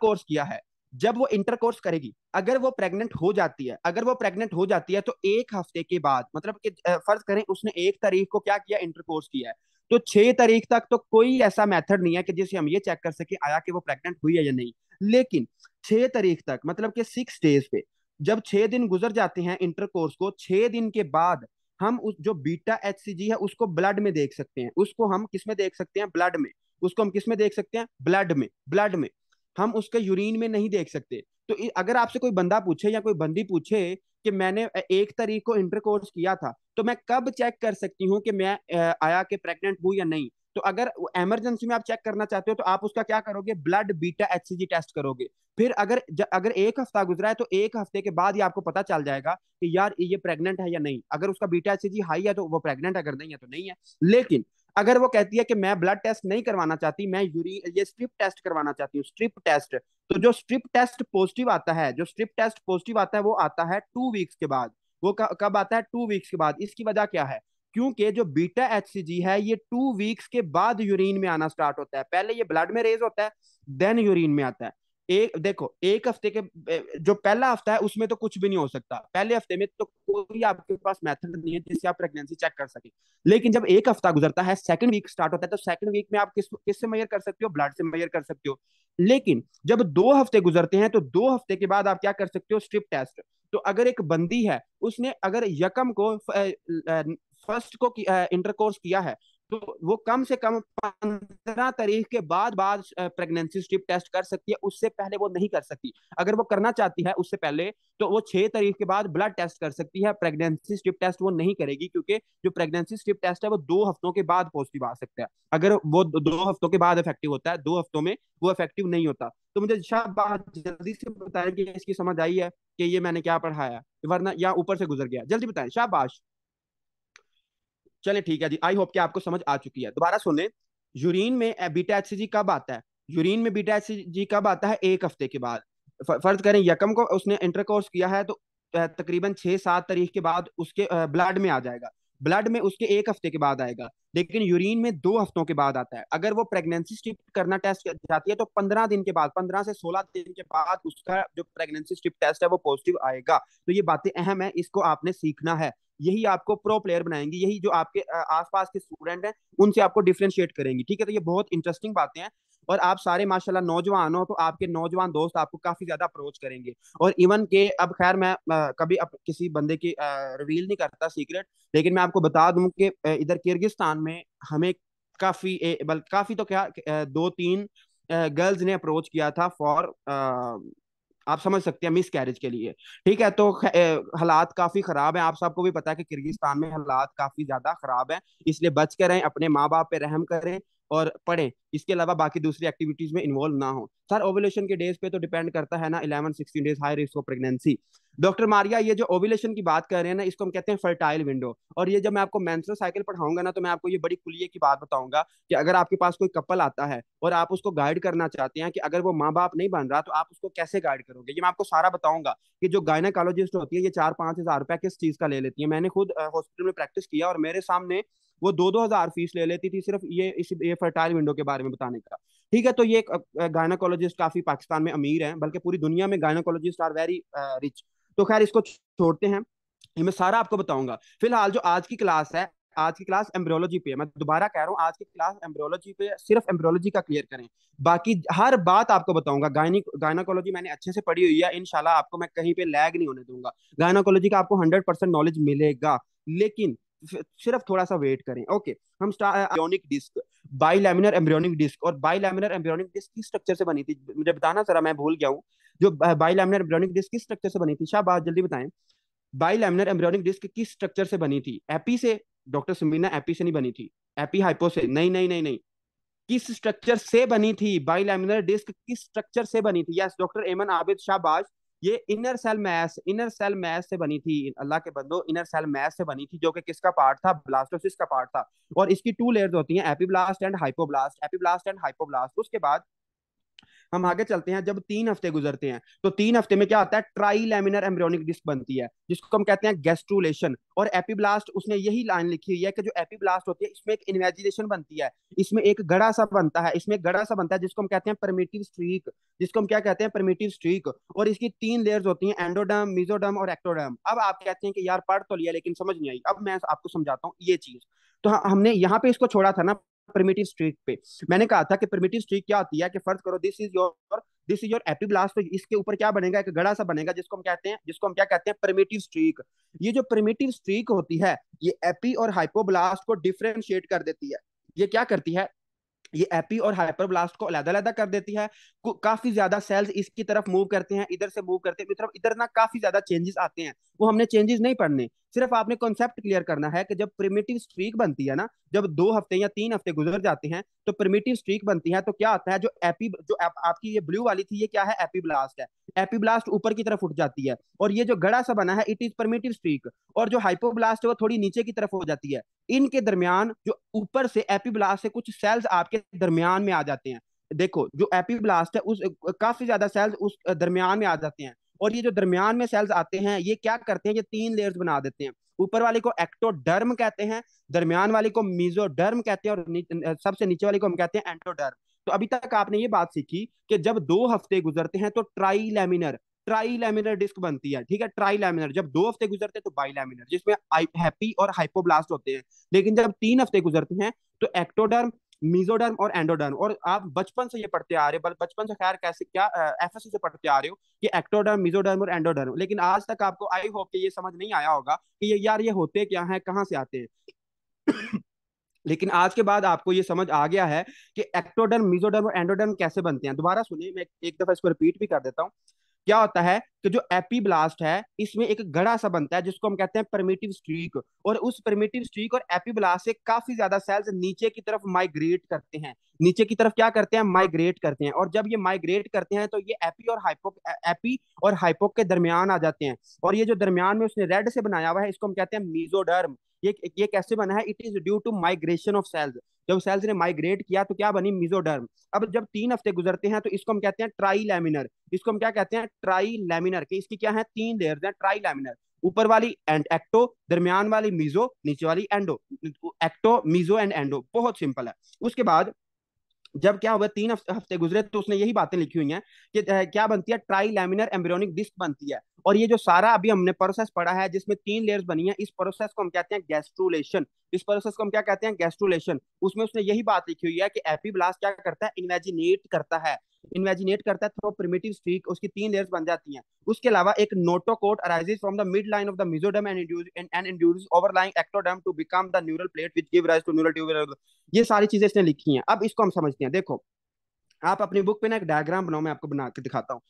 कोर्स किया है जब वो इंटरकोर्स करेगी अगर वो प्रेग्नेंट हो जाती है अगर वो प्रेग्नेंट हो जाती है तो एक हफ्ते के बाद मतलब कि फर्ज करें उसने एक तारीख को क्या किया इंटरकोर्स किया है तो छह तारीख तक तो कोई ऐसा मेथड नहीं है कि जिसे हम ये चेक कर सके आया कि वो प्रेग्नेंट हुई है या नहीं लेकिन छह तारीख तक मतलब कि सिक्स डेज पे जब छह दिन गुजर जाते हैं इंटरकोर्स को छह दिन के बाद हम उस जो बीटा एच है उसको ब्लड में देख सकते हैं उसको हम किस में देख सकते हैं ब्लड में उसको हम किस में देख सकते हैं ब्लड में ब्लड में हम उसके यूरिन में नहीं देख सकते तो अगर आपसे कोई बंदा पूछे या कोई बंदी पूछे कि मैंने एक तारीख को इंटरकोर्स किया था तो मैं कब चेक कर सकती हूँ कि मैं आया के प्रेग्नेंट हूँ या नहीं तो अगर एमरजेंसी में आप चेक करना चाहते हो तो आप उसका क्या करोगे ब्लड बीटा एच टेस्ट करोगे फिर अगर अगर एक हफ्ता गुजरा है तो एक हफ्ते के बाद ही आपको पता चल जाएगा कि यार ये प्रेग्नेंट है या नहीं अगर उसका बीटा एच हाई है तो वो प्रेग्नेंट है अगर नहीं है तो नहीं है लेकिन अगर वो कहती है कि मैं ब्लड टेस्ट नहीं करवाना चाहती मैं यूरी ये स्ट्रिप टेस्ट करवाना चाहती हूँ स्ट्रिप टेस्ट तो जो स्ट्रिप टेस्ट पॉजिटिव आता है जो स्ट्रिप टेस्ट पॉजिटिव आता है वो आता है टू वीक्स के बाद वो कब आता है टू वीक्स के बाद इसकी वजह क्या है क्योंकि जो बीटा एच है ये टू वीक्स के बाद यूरिन में आना स्टार्ट होता है पहले ये ब्लड में रेज होता है देन यूरिन में आता है एक देखो एक हफ्ते के जो पहला हफ्ता है उसमें तो कुछ भी नहीं हो सकता पहले हफ्ते में तो कोई आपके पास मेथड नहीं है जिससे आप प्रेगनेंसी चेक कर सके लेकिन जब एक हफ्ता गुजरता है सेकंड वीक स्टार्ट होता है तो सेकंड वीक में आप किस किस से मेयर कर सकते हो ब्लड से मेयर कर सकते हो लेकिन जब दो हफ्ते गुजरते हैं तो दो हफ्ते के बाद आप क्या कर सकते हो स्ट्रिप टेस्ट तो अगर एक बंदी है उसने अगर यकम को फर्स्ट को इंटरकोर्स किया है तो वो कम से कम पंद्रह तारीख के बाद बाद प्रेगनेंसी स्ट्रिप टेस्ट कर सकती है उससे पहले वो नहीं कर सकती अगर वो करना चाहती है उससे पहले तो वो छह तारीख के बाद ब्लड टेस्ट कर सकती है प्रेगनेंसी स्ट्रिप टेस्ट वो नहीं करेगी क्योंकि जो प्रेगनेंसी स्ट्रिप टेस्ट है वो दो हफ्तों के बाद पॉजिटिव आ सकता है अगर वो दो हफ्तों के बाद इफेक्टिव होता है दो हफ्तों में वो इफेक्टिव नहीं होता तो मुझे जल्दी से बताएं कि इसकी समझ आई है कि ये मैंने क्या पढ़ाया वरना या ऊपर से गुजर गया जल्दी बताएं शाबाश चले ठीक है जी आई होप कि आपको समझ आ चुकी है दोबारा सुने यूरिन में बीटा एच कब आता है यूरिन में बीटा एच कब आता है एक हफ्ते के बाद फर्ज करें यकम को उसने इंटरकोर्स किया है तो तकरीबन छह सात तारीख के बाद उसके ब्लड में आ जाएगा ब्लड में उसके एक हफ्ते के बाद आएगा लेकिन यूरिन में दो हफ्तों के बाद आता है अगर वो प्रेगनेंसी स्ट्रिप करना टेस्ट जाती है तो पंद्रह दिन के बाद पंद्रह से सोलह दिन के बाद उसका जो प्रेगनेंसी स्ट्रिप टेस्ट है वो पॉजिटिव आएगा तो ये बातें अहम है इसको आपने सीखना है यही आपको प्रो प्लेयर बनाएंगी यही जो आपके आसपास के स्टूडेंट हैं उनसे आपको डिफ्रेंशिएट करेंगी ठीक है तो ये बहुत इंटरेस्टिंग बातें हैं और आप सारे माशाल्लाह नौजवान हो तो आपके नौजवान दोस्त आपको काफी ज्यादा अप्रोच करेंगे और इवन के अब खैर मैं आ, कभी अब किसी बंदे की रिवील नहीं करता सीक्रेट लेकिन मैं आपको बता दूं कि इधर किर्गिस्तान में हमें काफी बल्कि काफी तो क्या दो तीन गर्ल्स ने अप्रोच किया था फॉर आप समझ सकते हैं मिस कैरेज के लिए ठीक है तो हालात काफी खराब है आप सबको भी पता है कि किर्गिस्तान में हालात काफी ज्यादा खराब है इसलिए बच कर रहें अपने माँ बाप पे रहम करें और पढ़ें इसके अलावा बाकी दूसरी एक्टिविटीज में इन्वॉल्व ना हो सर ओवुलेशन के डेज पे तो डिपेंड करता है ना eleven sixteen days high risk of pregnancy doctor Maria ये जो ओवुलेशन की बात कर रहे हैं ना इसको हम कहते हैं फर्टाइल विंडो और ये जब मैं आपको मेंस्ट्रुअल साइकिल पढ़ाऊंगा ना तो मैं आपको ये बड़ी कुलिये की बात बताऊंगा कि अगर आपके पास कोई कपल आता है और आप उसको गाइड करना चाहते हैं कि अगर वो माँ बाप नहीं बन रहा तो आप उसको कैसे गाइड करोगे ये मैं आपको सारा बताऊंगा कि जो गायनाकोलॉजिस्ट होती है ये चार पांच हजार रुपया किस चीज का ले लेती है मैंने खुद हॉस्पिटल में प्रैक्टिस किया और मेरे सामने वो दो दो हजार फीस ले लेती थी सिर्फ ये इस ये फर्टाइल विंडो के बारे में बताने का ठीक है तो ये गायनाकोलॉजिस्ट काफी पाकिस्तान में अमीर है बल्कि पूरी दुनिया में गायनाकोलॉजिस्ट आर वेरी रिच तो खैर इसको छोड़ते हैं ये मैं सारा आपको बताऊंगा फिलहाल जो आज की क्लास है आज की क्लास एम्ब्रियोलॉजी पे है मैं दोबारा कह रहा हूँ आज की क्लास एम्ब्रियोलॉजी पे सिर्फ एम्ब्रियोलॉजी का क्लियर करें बाकी हर बात आपको बताऊंगा गायनिक गायनाकोलॉजी मैंने अच्छे से पढ़ी हुई है इनशाला आपको मैं कहीं पे लैग नहीं होने दूंगा गायनाकोलॉजी का आपको हंड्रेड परसेंट नॉलेज मिलेगा लेकिन सिर्फ थोड़ा सा वेट करें ओके हम embryonic disc bilaminar embryonic disc और बाइलैमिनर एम्ब्रियोनिक डिस्क किस स्ट्रक्चर से बनी थी मुझे बताना जरा मैं भूल गया हूँ जो बाइलैमिनर एम्ब्रियोनिक डिस्क किस स्ट्रक्चर से बनी थी शाह जल्दी बताएं बाइलैमिनर एम्ब्रियोनिक डिस्क किस स्ट्रक्चर से बनी थी एपी से डॉक्टर सुमीना एपी से नहीं बनी थी एपी हाइपो से नहीं नहीं नहीं नहीं किस स्ट्रक्चर से बनी थी बाइलैमिनर डिस्क किस स्ट्रक्चर से बनी थी यस डॉक्टर एमन आबिद शाहबाज ये inner cell mass inner cell mass से बनी थी अल्लाह के बंदो इनर सेल मैस से बनी थी जो कि किसका पार्ट था ब्लास्टोसिस का पार्ट था और इसकी टू लेयर्स होती हैं epiblast and hypoblast epiblast and hypoblast उसके बाद हम आगे चलते हैं जब तीन हफ्ते गुजरते हैं तो तीन हफ्ते में क्या होता है ट्राई लेमिनर एम्ब्रियोनिक डिस्क बनती है जिसको हम कहते हैं गेस्ट्रोलेशन और एपीब्लास्ट उसने यही लाइन लिखी हुई है कि जो एपीब्लास्ट होती है इसमें एक इन्वेजिलेशन बनती है इसमें एक गड़ा सा बनता है इसमें गड़ा सा बनता है जिसको हम कहते हैं परमिटिव स्ट्रीक जिसको हम क्या कहते हैं परमिटिव स्ट्रीक और इसकी तीन लेयर्स होती हैं एंडोडर्म मिजोडर्म और एक्टोडर्म अब आप कहते हैं कि यार पढ़ तो लिया लेकिन समझ नहीं आई अब मैं आपको समझाता हूँ ये चीज तो हमने यहाँ पे इसको छोड़ा था ना प्रिमिटिव स्ट्रीक पे मैंने कहा था कि प्रिमिटिव स्ट्रीक क्या होती है कि फर्ज करो this is your this is your epiblast तो इसके ऊपर क्या बनेगा एक गड़ा सा बनेगा जिसको हम कहते हैं जिसको हम क्या कहते हैं प्रिमेटिव स्ट्रीक ये जो प्रिमेटिव स्ट्रीक होती है ये एपी और हाइपोब्लास्ट को डिफरेंशिएट कर देती है ये क्या करती है ये एपी और हाइपरब्लास्ट को अलग अलग कर देती है काफी ज्यादा सेल्स इसकी तरफ मूव करते हैं इधर से मूव करते हैं तरफ इधर ना काफी ज्यादा चेंजेस आते हैं वो हमने चेंजेस नहीं पढ़ने सिर्फ आपने कॉन्सेप्ट क्लियर करना है कि जब प्रिमेटिव स्ट्रीक बनती है ना जब दो हफ्ते या तीन हफ्ते गुजर जाते हैं तो प्रिमेटिव स्ट्रीक बनती है तो क्या आता है जो एपी जो आप, आपकी ये ब्लू वाली थी ये क्या है एपी ब्लास्ट है एपी ब्लास्ट ऊपर की तरफ उठ जाती है और ये जो गड़ा सा बना है इट इज परमेटिव स्ट्रीक और जो हाइपो ब्लास्ट है वो थोड़ी नीचे की तरफ हो जाती है इनके दरमियान जो ऊपर से एपी ब्लास्ट से कुछ सेल्स आपके दरमियान में आ जाते हैं देखो जो एपी ब्लास्ट है उस काफी ज्यादा सेल्स उस दरमियान में आ जाते हैं और ये जो दरमियान में सेल्स आते हैं ये क्या करते हैं ये तीन लेयर्स बना देते हैं ऊपर वाले को एक्टोडर्म कहते हैं दरमियान वाले को मीजोडर्म कहते हैं और सबसे नीचे वाले को हम कहते हैं एंटोडर्म तो अभी तक आपने ये बात सीखी कि जब दो हफ्ते गुजरते हैं तो ट्राई ट्राईलैमिनर डिस्क बनती है ठीक है ट्राईलैमिनर जब दो हफ्ते गुजरते हैं तो बाईलैमिनर जिसमें हैप्पी और हाइपोब्लास्ट होते हैं लेकिन जब तीन हफ्ते गुजरते हैं तो एक्टोडर्म मीजोडर्म और एंडोडर्म और आप बचपन से ये पढ़ते आ रहे हो बचपन से खैर कैसे क्या एफ से पढ़ते आ रहे हो कि एक्टोडर्म मीजोडर्म और एंडोडर्म लेकिन आज तक आपको आई होप कि ये समझ नहीं आया होगा कि ये यार ये होते क्या है कहाँ से आते हैं *coughs* लेकिन आज के बाद आपको ये समझ आ गया है कि एक्टोडर्म मिजोडर्म और एंडोडर्म कैसे बनते हैं दोबारा सुनिए मैं एक दफा इसको रिपीट भी कर देता हूँ क्या होता है कि जो एपी ब्लास्ट है इसमें एक गड़ा सा बनता है जिसको हम कहते हैं परमिटिव स्ट्रीक और उस परमिटिव स्ट्रीक और एपी ब्लास्ट से काफी ज्यादा सेल्स नीचे की तरफ माइग्रेट करते हैं नीचे की तरफ क्या करते हैं माइग्रेट करते हैं और जब ये माइग्रेट करते हैं तो ये एपी और हाइपो एपी और हाइपोक के दरमियान आ जाते हैं और ये जो दरमियान में उसने रेड से बनाया हुआ है इसको हम कहते हैं मीजोडर्म ये ये कैसे बना है it is due to migration of cells जब सेल्स ने माइग्रेट किया तो क्या बनी मिजोडर्म अब जब तीन हफ्ते गुजरते हैं तो इसको हम कहते हैं ट्राई लेमिनर इसको हम क्या कहते हैं ट्राई लेमिनर के इसकी क्या है तीन लेयर है ट्राई लेमिनर ऊपर वाली एंड एक्टो दरमियान वाली मिजो नीचे वाली endo ecto meso and endo बहुत सिंपल है उसके बाद जब क्या हुआ तीन हफ्ते गुजरे तो उसने यही बातें लिखी हुई हैं कि क्या बनती है ट्राई लैमिनर एम्ब्रियोनिक डिस्क बनती है और ये जो सारा अभी हमने प्रोसेस पढ़ा है जिसमें तीन लेयर्स बनी है इस प्रोसेस को हम कहते हैं गैस्ट्रोलेशन इस प्रोसेस को हम क्या कहते हैं गैस्ट्रोलेशन उसमें उसने यही बात लिखी हुई है कि एपी क्या करता है इमेजिनेट करता है इमेजिनेट करता है थ्रो प्रिमेटिव स्ट्रीक उसकी तीन लेयर्स बन जाती हैं उसके अलावा एक notochord arises from the midline of the mesoderm and induce and induce overlying ectoderm to become the neural plate which give rise to neural tube ये सारी चीजें इसने लिखी हैं अब इसको हम समझते हैं देखो आप अपनी बुक पे ना एक डायग्राम बनाओ मैं आपको बना के दिखाता हूँ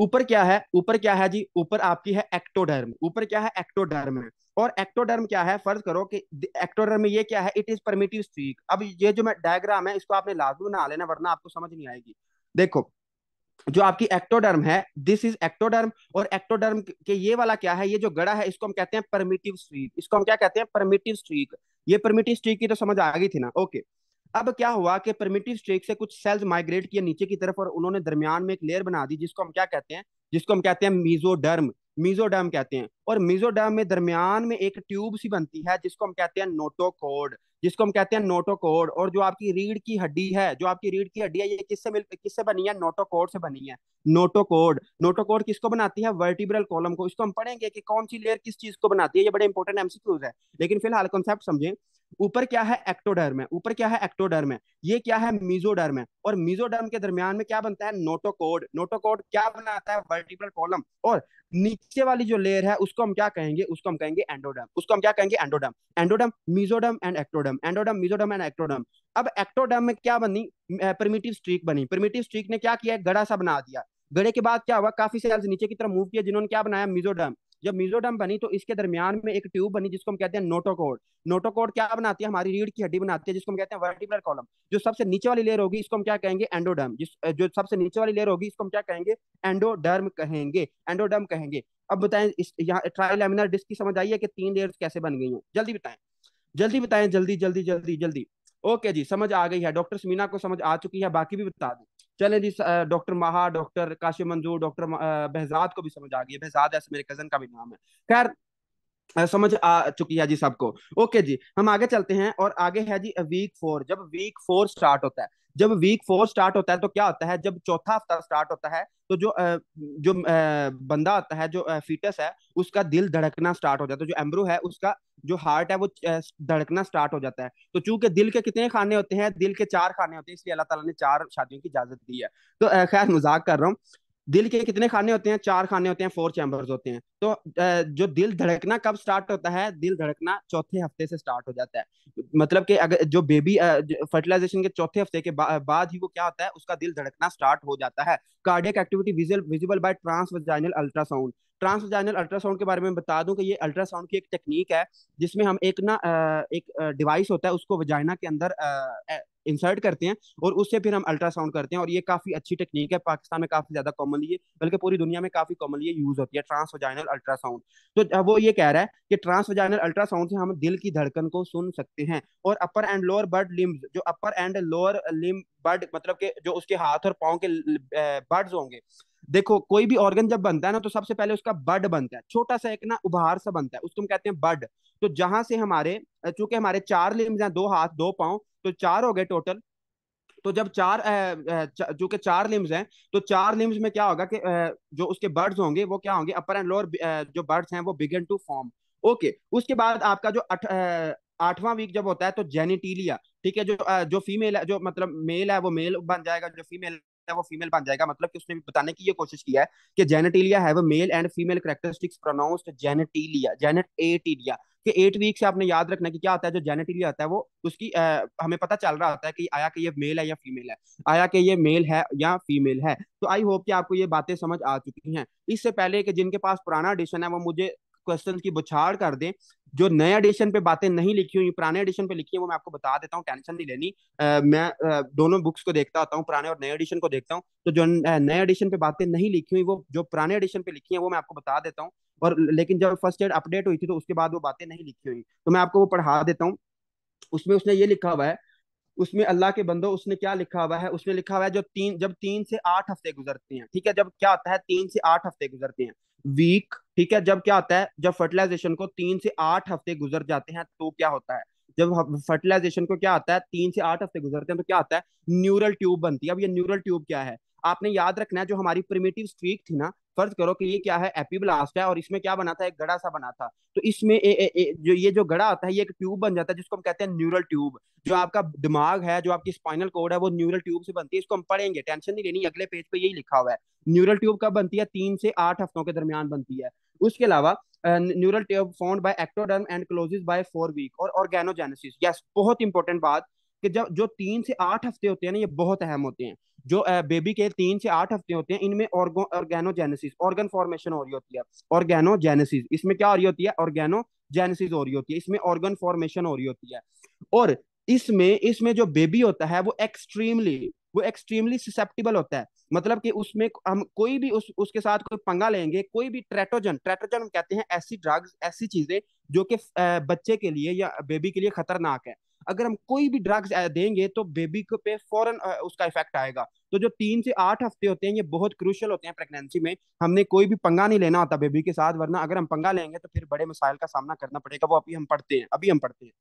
ऊपर क्या है ऊपर क्या है जी ऊपर आपकी है एक्टोडर्म ऊपर क्या है एक्टोडर्म है और एक्टोडर्म क्या है फर्ज करो कि एक्टोडर्म में ये क्या है इट इज परमिटिव स्ट्रीक अब ये जो मैं डायग्राम है इसको आपने लाजमी बना लेना वरना आपको समझ नहीं आएगी देखो जो आपकी एक्टोडर्म है दिस इज एक्टोडर्म और एक्टोडर्म के ये वाला क्या है ये जो गड़ा है इसको हम कहते हैं परमिटिव स्ट्रीक इसको हम क्या कहते हैं परमिटिव स्ट्रीक ये परमिटिव स्ट्रीक की तो समझ आ गई थी ना ओके अब क्या हुआ कि परमिटिव स्ट्रीक से कुछ सेल्स माइग्रेट किए नीचे की तरफ और उन्होंने दरमियान में एक लेयर बना दी जिसको हम क्या कहते हैं जिसको हम कहते हैं मीजोडर्म मीजो डैम कहते हैं और मीजो डैम में दरमियान में एक ट्यूब सी बनती है जिसको हम कहते हैं नोटोकोड जिसको हम कहते हैं नोटोकोड और जो आपकी रीढ़ की हड्डी है जो आपकी रीढ़ की हड्डी है ये किससे मिल किससे बनी है नोटोकोड से बनी है नोटोकोड नोटोकोड किसको बनाती है वर्टिब्रल कॉलम को इसको हम पढ़ेंगे कि कौन सी लेयर किस चीज को बनाती है ये बड़े इंपॉर्टेंट एमसीक्यूज है लेकिन फिलहाल कॉन्सेप्ट समझें ऊपर क्या है एक्टोडर्म है ऊपर क्या है एक्टोडर्म है ये क्या है मीजोडर्म है और मीजोडर्म के दरमियान में क्या बनता है नोटोकोड नोटोकोड क्या बनाता है वर्टिब्रल कॉलम और नीचे वाली जो लेयर है उसको हम क्या कहेंगे उसको हम कहेंगे एंडोडर्म उसको हम क्या कहेंगे endoderm endoderm mesoderm and ectoderm endoderm mesoderm and ectoderm अब एक्टोडर्म में क्या बनी प्रिमिटिव स्ट्रीक बनी प्रिमिटिव स्ट्रीक ने क्या किया गड़ा सा बना दिया गड़े के बाद क्या हुआ काफी सेल्स नीचे की तरफ मूव किया जिन्होंने क्या बनाया मिजोडर्म जब मिजोडम बनी तो इसके दरमियान में एक ट्यूब बनी जिसको हम कहते हैं नोटोकोड नोटोकोड क्या बनाती है हमारी रीढ़ की हड्डी बनाती है जिसको हम कहते हैं वर्टिब्रल कॉलम जो सबसे नीचे वाली लेयर होगी इसको हम क्या कहेंगे एंडोडर्म जिस जो सबसे नीचे वाली लेयर होगी इसको हम क्या कहेंगे एंडोडर्म कहेंगे एंडोडर्म कहेंगे अब बताएं इस यहाँ ट्राइलेमिनर डिस्क की समझ आई है कि तीन लेयर कैसे बन गई हैं जल्दी बताएं जल्दी बताएं जल्दी जल्दी जल्दी जल्दी ओके जी समझ आ गई है डॉक्टर समीना को समझ आ चुकी है बाकी भी बता दें चले जी doctor Maha doctor Qasim Manzoor doctor बहजाद को भी समझ आ गई बहजाद ऐसे मेरे कजन का भी नाम है खैर समझ आ चुकी है जी सबको ओके जी हम आगे चलते हैं और आगे है जी वीक फोर जब वीक फोर स्टार्ट होता है जब वीक फोर स्टार्ट होता है तो क्या होता है जब चौथा हफ्ता स्टार्ट होता है तो जो जो बंदा आता है जो फीटस है उसका दिल धड़कना स्टार्ट हो जाता है जो एम्ब्रो है उसका जो हार्ट है वो धड़कना स्टार्ट हो जाता है तो चूंकि दिल के कितने खाने होते हैं दिल के चार खाने होते हैं इसलिए अल्लाह ताला ने चार शादियों की इजाजत दी है तो खैर मजाक कर रहा हूँ दिल के कितने खाने होते हैं चार खाने होते हैं फोर चैम्बर्स होते हैं तो जो दिल धड़कना कब स्टार्ट होता है दिल धड़कना चौथे हफ्ते से स्टार्ट हो जाता है मतलब कि अगर जो बेबी फर्टिलाइजेशन के चौथे हफ्ते के बा, बाद ही वो क्या होता है उसका दिल धड़कना स्टार्ट हो जाता है cardiac activity visible by transvaginal ultrasound transvaginal ultrasound के बारे में बता दूं कि ये अल्ट्रासाउंड की एक टेक्निक है जिसमें हम एक ना एक डिवाइस होता है उसको वजाइना के अंदर इंसर्ट करते हैं और उससे फिर हम अल्ट्रासाउंड करते हैं और ये काफ़ी अच्छी टेक्निक है पाकिस्तान में काफ़ी ज़्यादा कॉमनली है बल्कि पूरी दुनिया में काफ़ी कॉमनली यूज़ होती है ट्रांसवजाइनल अल्ट्रासाउंड तो वो ये कह रहा है कि ट्रांसवजाइनल अल्ट्रासाउंड से हम दिल की धड़कन को सुन सकते हैं और upper and lower bud limb जो upper and lower limb bud मतलब के जो उसके हाथ और पाँव के बर्ड्स होंगे देखो कोई भी ऑर्गन जब बनता है ना तो सबसे पहले उसका बड बनता है छोटा सा एक ना उभार सा बनता है उसको हम कहते हैं बड तो जहां से हमारे चूंकि हमारे चार लिम्स हैं दो हाथ दो पाँव तो चार हो गए टोटल तो जब चार जो चार लिम्स हैं तो चार लिम्स में क्या होगा कि जो उसके बर्ड्स होंगे वो क्या होंगे अपर एंड लोअर जो बर्ड्स हैं वो बिगन टू फॉर्म ओके उसके बाद आपका जो आठवां वीक जब होता है तो जेनिटीलिया ठीक है जो जो फीमेल है जो मतलब मेल है वो मेल बन जाएगा जो फीमेल है वो फीमेल बन जाएगा मतलब कि उसने भी बताने की ये कोशिश किया है कि genitalia have male and female characteristics pronounced genitalia genitalia कि एट वीक से आपने याद रखना कि क्या आता है जो जेनेटिलिया आता है वो उसकी आ, हमें पता चल रहा होता है कि आया कि ये मेल है या फीमेल है आया कि ये मेल है या फीमेल है तो आई होप कि आपको ये बातें समझ आ चुकी हैं इससे पहले कि जिनके पास पुराना एडिशन है वो मुझे क्वेश्चन की बुछाड़ कर दें जो नए एडिशन पे बातें नहीं लिखी हुई पुराने एडिशन पे लिखी है वो मैं आपको बता देता हूँ टेंशन नहीं लेनी आ, मैं आ, दोनों बुक्स को देखता आता हूँ पुराने और नए एडिशन को देखता हूँ तो जो नए एडिशन पे बातें नहीं लिखी हुई वो जो पुराने एडिशन पे लिखी है वो मैं आपको बता देता हूँ और लेकिन जब फर्स्ट एड अपडेट हुई थी तो उसके बाद वो बातें नहीं लिखी हुई तो मैं आपको वो पढ़ा देता हूँ उसमें उसने ये लिखा हुआ है उसमें अल्लाह के बंदो उसने क्या लिखा हुआ है उसने लिखा हुआ है जो तीन जब तीन से आठ हफ्ते गुजरते हैं ठीक है जब क्या होता है तीन से आठ हफ्ते गुजरते हैं वीक ठीक है जब क्या होता है जब फर्टिलाइजेशन को तीन से आठ हफ्ते गुजर जाते हैं तो क्या होता है जब फर्टिलाइजेशन को क्या आता है तीन से आठ हफ्ते गुजरते हैं तो क्या आता है न्यूरल ट्यूब बनती है अब ये न्यूरल ट्यूब क्या है आपने याद रखना है जो हमारी प्रिमेटिव स्ट्रीक थी ना फर्ज करो कि ये क्या है एपी ब्लास्ट है और इसमें क्या बना था एक गड़ा सा बना था तो इसमें ए, ए, ए, जो ये जो गड़ा आता है ये एक ट्यूब बन जाता है जिसको हम कहते हैं न्यूरल ट्यूब जो आपका दिमाग है जो आपकी स्पाइनल कोड है वो न्यूरल ट्यूब से बनती है इसको हम पढ़ेंगे टेंशन नहीं लेनी अगले पेज पे यही लिखा हुआ है न्यूरल ट्यूब कब बनती है तीन से आठ हफ्तों के दरमियान बनती है उसके अलावा neural tube found by ectoderm and closes by four week और ऑर्गेनोजेनेसिस यस बहुत इंपॉर्टेंट बात कि जब जो तीन से आठ हफ्ते होते हैं ना ये बहुत अहम होते हैं जो बेबी के तीन से आठ हफ्ते होते हैं इनमें ऑर्गेनोजेनेसिस ऑर्गन फॉर्मेशन हो रही होती है ऑर्गेनोजेनेसिस इसमें क्या हो रही होती है ऑर्गेनोजेनेसिस हो रही होती है इसमें ऑर्गन फॉर्मेशन हो रही होती है और इसमें इसमें जो बेबी होता है वो एक्सट्रीमली वो एक्सट्रीमली ससेप्टिबल होता है मतलब कि उसमें हम कोई भी उस उसके साथ कोई पंगा लेंगे कोई भी ट्रेटोजन ट्रेटोजन हम कहते हैं ऐसी ड्रग्स ऐसी चीजें जो कि बच्चे के लिए या बेबी के लिए खतरनाक है अगर हम कोई भी ड्रग्स देंगे तो बेबी को पे फौरन उसका इफेक्ट आएगा तो जो तीन से आठ हफ्ते होते हैं ये बहुत क्रूशल होते हैं प्रेगनेंसी में हमने कोई भी पंगा नहीं लेना होता बेबी के साथ वरना अगर हम पंगा लेंगे तो फिर बड़े मसाइल का सामना करना पड़ेगा वो अभी हम पढ़ते हैं अभी हम पढ़ते हैं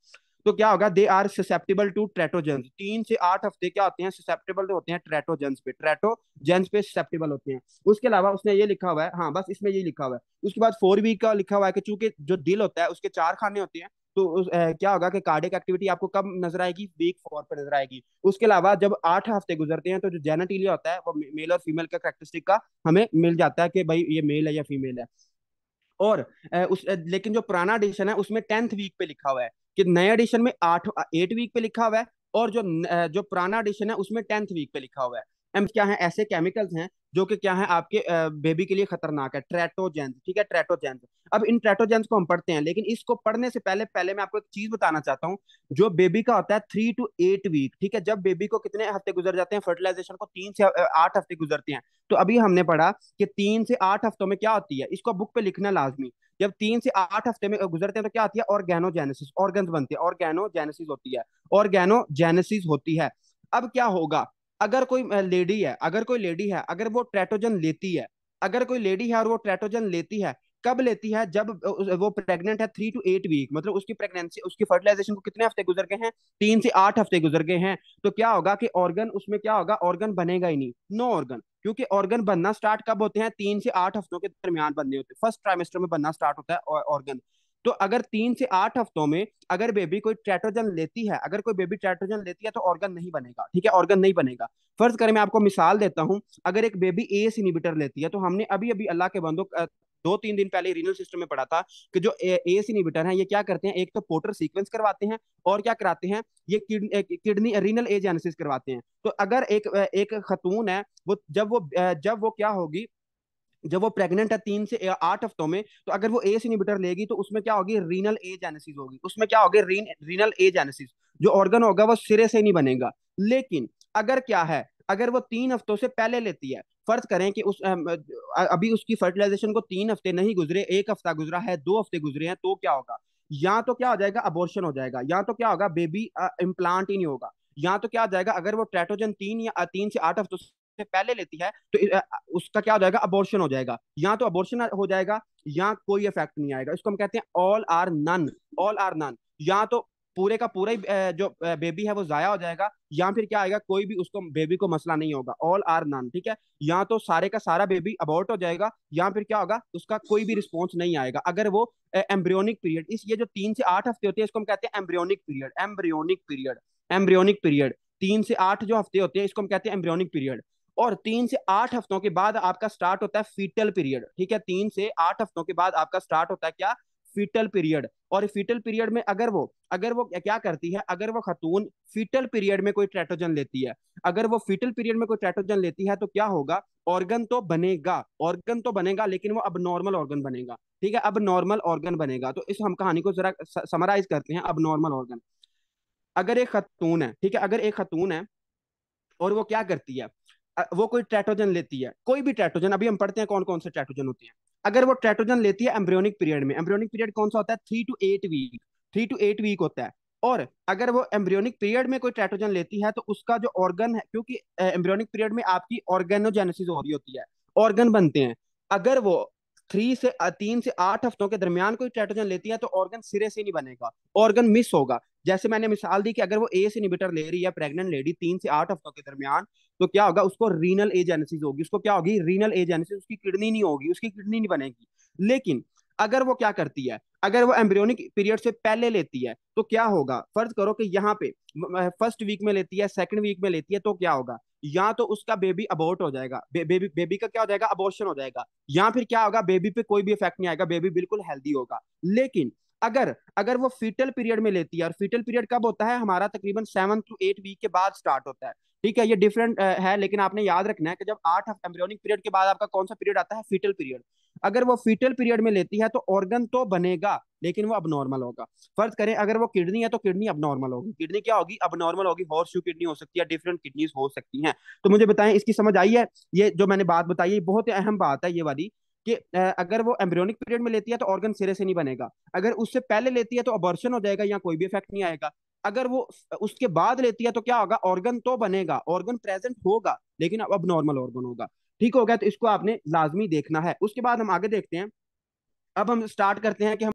तो क्या होगा दे आर सेप्टेबल टू ट्रेटोजेंस तीन से आठ हफ्ते क्या होते हैं ससेप्टेबल होते हैं ट्रेटोजेंस पे ट्रेटोजेंस पे सेप्टेबल होते हैं उसके अलावा उसने ये लिखा हुआ है हाँ बस इसमें ये लिखा हुआ है उसके बाद फोर वीक का लिखा हुआ है कि चूंकि जो दिल होता है उसके चार खाने होते हैं तो उस, ए, क्या होगा कि कार्डिक एक्टिविटी आपको कब नजर आएगी वीक फोर पर नजर आएगी उसके अलावा जब आठ हफ्ते गुजरते हैं तो जो जेनाटीलिया होता है वो मेल और फीमेल का करेक्टरिस्टिक का हमें मिल जाता है कि भाई ये मेल है या फीमेल है और ए, उस ए, लेकिन जो पुराना एडिशन है उसमें टेंथ वीक पे लिखा हुआ है कि नए एडिशन में आठ एट वीक पे लिखा हुआ है और जो जो पुराना एडिशन है उसमें टेंथ वीक पे लिखा हुआ है एम क्या है ऐसे केमिकल्स हैं जो कि क्या है आपके बेबी के लिए खतरनाक है ट्रेटोजेंस ठीक है ट्रेटोजेंस अब इन ट्रेटोजेंस को हम पढ़ते हैं लेकिन इसको पढ़ने से पहले पहले मैं आपको एक चीज बताना चाहता हूँ जो बेबी का होता है थ्री टू एट वीक ठीक है जब बेबी को कितने हफ्ते गुजर जाते हैं फर्टिलाइजेशन को तीन से आठ हफ्ते गुजरते हैं तो अभी हमने पढ़ा कि तीन से आठ हफ्तों में क्या होती है इसको बुक पे लिखना लाजमी जब तीन से आठ हफ्ते में गुजरते हैं तो क्या होती है ऑर्गेनोजेनेसिस ऑर्गन्स बनते हैं ऑर्गेनोजेनेसिस होती है ऑर्गेनोजेनेसिस होती है अब क्या होगा अगर कोई लेडी है अगर कोई लेडी है अगर वो ट्रेटोजन लेती है अगर कोई लेडी है और वो ट्रेटोजन लेती है कब लेती है जब वो प्रेग्नेंट है थ्री टू एट वीक मतलब उसकी प्रेगनेंसी उसकी फर्टिलाइजेशन को कितने हफ्ते गुजर गए हैं तीन से आठ हफ्ते गुजर गए हैं तो क्या होगा कि ऑर्गन उसमें क्या होगा ऑर्गन बनेगा ही नहीं नो ऑर्गन क्योंकि ऑर्गन बनना स्टार्ट कब होते हैं तीन से आठ हफ्तों के दरमियान बनने होते हैं फर्स्ट ट्राइमेस्टर में बनना स्टार्ट होता है ऑर्गन तो अगर तीन से आठ हफ्तों में अगर बेबी कोई ट्रेटोजन लेती है अगर कोई बेबी ट्रेटोजन लेती है तो ऑर्गन नहीं बनेगा ठीक है ऑर्गन नहीं बनेगा फर्ज करें मैं आपको मिसाल देता हूँ अगर एक बेबी ए एस इनिबिटर लेती है तो हमने अभी अभी अल्लाह के बंदो दो तीन दिन पहले रीनल सिस्टम में पढ़ा था कि जो एस इनिबिटर है ये क्या करते हैं एक तो पोटर सीक्वेंस करवाते हैं और क्या कराते हैं ये किडनी रीनल एजेंसिस करवाते हैं तो अगर एक एक खतून है वो जब वो जब वो क्या होगी जब वो प्रेग्नेंट है तीन से आठ हफ्तों में तो अगर वो एस इनिबिटर लेगी तो उसमें क्या होगी रीनल एज एनेसिस होगी उसमें क्या होगी रीन, रीनल एज एनेसिस जो ऑर्गन होगा वो सिरे से नहीं बनेगा लेकिन अगर क्या है अगर वो तीन हफ्तों से पहले लेती है फर्ज करें कि उस अभी उसकी फर्टिलाइजेशन को तीन हफ्ते नहीं गुजरे एक हफ्ता गुजरा है दो हफ्ते गुजरे हैं तो क्या होगा या तो क्या हो जाएगा अबोर्शन हो जाएगा या तो क्या होगा बेबी इम्प्लांट ही नहीं होगा या तो क्या हो जाएगा अगर वो ट्रेटोजन तीन या तीन से आठ हफ्तों से पहले लेती है तो उसका क्या हो जाएगा अबॉर्शन हो जाएगा या तो अबॉर्शन हो जाएगा या कोई इफेक्ट नहीं आएगा इसको हम कहते हैं all or none all or none या तो पूरे का पूरा ही जो बेबी है वो जाया हो जाएगा या फिर क्या आएगा कोई भी उसको बेबी को मसला नहीं होगा ऑल आर नन ठीक है या तो सारे का सारा बेबी अबॉर्ट हो जाएगा या फिर क्या होगा उसका कोई भी रिस्पॉन्स नहीं आएगा अगर वो एम्ब्रियोनिक पीरियड इस ये जो तीन से आठ हफ्ते होते हैं इसको हम कहते हैं embryonic period embryonic period embryonic period तीन से आठ जो हफ्ते होते हैं इसको हम कहते हैं एम्ब्रियोनिक पीरियड और तीन से आठ हफ्तों के बाद आपका स्टार्ट होता है फीटल पीरियड ठीक है तीन से आठ हफ्तों के बाद आपका स्टार्ट होता है क्या फीटल पीरियड और फीटल पीरियड में अगर वो अगर वो क्या करती है अगर वो खतून फीटल पीरियड में कोई ट्रेटोजन लेती है अगर वो फीटल पीरियड में कोई ट्रेटोजन लेती है तो क्या होगा ऑर्गन तो बनेगा ऑर्गन तो बनेगा लेकिन वो अब नॉर्मल ऑर्गन बनेगा ठीक है अब नॉर्मल ऑर्गन बनेगा तो इस हम कहानी को जरा समराइज करते हैं अब नॉर्मल ऑर्गन अगर एक खतून है ठीक है अगर एक खतून है और वो क्या करती है वो कोई ट्रेटोजन लेती है कोई भी ट्रेटोजन अभी हम पढ़ते हैं कौन कौन से ट्रेटोजन होते हैं अगर वो ट्रेटोजन लेती है एम्ब्रियोनिक पीरियड में एम्ब्रियोनिक पीरियड कौन सा होता है three to eight week three to eight week होता है और अगर वो एम्ब्रियोनिक पीरियड में कोई ट्रेटोजन लेती है तो उसका जो ऑर्गन है क्योंकि एम्ब्रियोनिक पीरियड में आपकी ऑर्गेनोजेनेसिस हो रही होती है ऑर्गन बनते हैं अगर वो थ्री से तीन से आठ हफ्तों के दरमियान कोई ट्रेटोजन लेती है तो ऑर्गन सिरे से नहीं बनेगा ऑर्गन मिस होगा जैसे मैंने मिसाल दी कि अगर वो एस इनिबिटर ले रही है प्रेग्नेंट लेडी तीन से आठ हफ्तों के दरमियान तो क्या होगा उसको रीनल एजेंसीज होगी उसको क्या होगी रीनल एजेंसीज उसकी किडनी नहीं होगी उसकी किडनी नहीं बनेगी लेकिन अगर वो क्या करती है अगर वो एम्ब्रियोनिक पीरियड से पहले लेती है तो क्या होगा फर्ज करो कि यहाँ पे फर्स्ट वीक में लेती है सेकंड वीक में लेती है तो क्या होगा या तो उसका बेबी अबोर्ट हो जाएगा बे, बेबी बेबी का क्या हो जाएगा अबोर्शन हो जाएगा या फिर क्या होगा बेबी पे कोई भी इफेक्ट नहीं आएगा बेबी बिल्कुल हेल्दी होगा लेकिन अगर अगर वो फीटल पीरियड में लेती है और फीटल पीरियड कब होता है हमारा तकरीबन सेवन टू एट वीक के बाद स्टार्ट होता है ठीक है ये डिफरेंट है लेकिन आपने याद रखना है कि जब आठ एम्ब्रियोनिक पीरियड के बाद आपका कौन सा पीरियड आता है फीटल पीरियड अगर वो फीटल पीरियड में लेती है तो ऑर्गन तो बनेगा लेकिन वो अबनॉर्मल होगा फर्ज करें अगर वो किडनी है तो किडनी अबनॉर्मल होगी किडनी क्या होगी अबनॉर्मल होगी हॉर्स शू किडनी हो सकती है डिफरेंट किडनीज हो सकती हैं तो मुझे बताएं इसकी समझ आई है ये जो मैंने बात बताई है बहुत अहम बात है ये वाली कि अगर वो एम्ब्रियोनिक पीरियड में लेती है तो ऑर्गन सिरे से नहीं बनेगा अगर उससे पहले लेती है तो अबॉर्शन हो जाएगा या कोई भी इफेक्ट नहीं आएगा अगर वो उसके बाद लेती है तो क्या होगा ऑर्गन तो बनेगा ऑर्गन प्रेजेंट होगा लेकिन अब अब नॉर्मल ऑर्गन होगा ठीक हो गया तो इसको आपने लाजमी देखना है उसके बाद हम आगे देखते हैं अब हम स्टार्ट करते हैं कि हम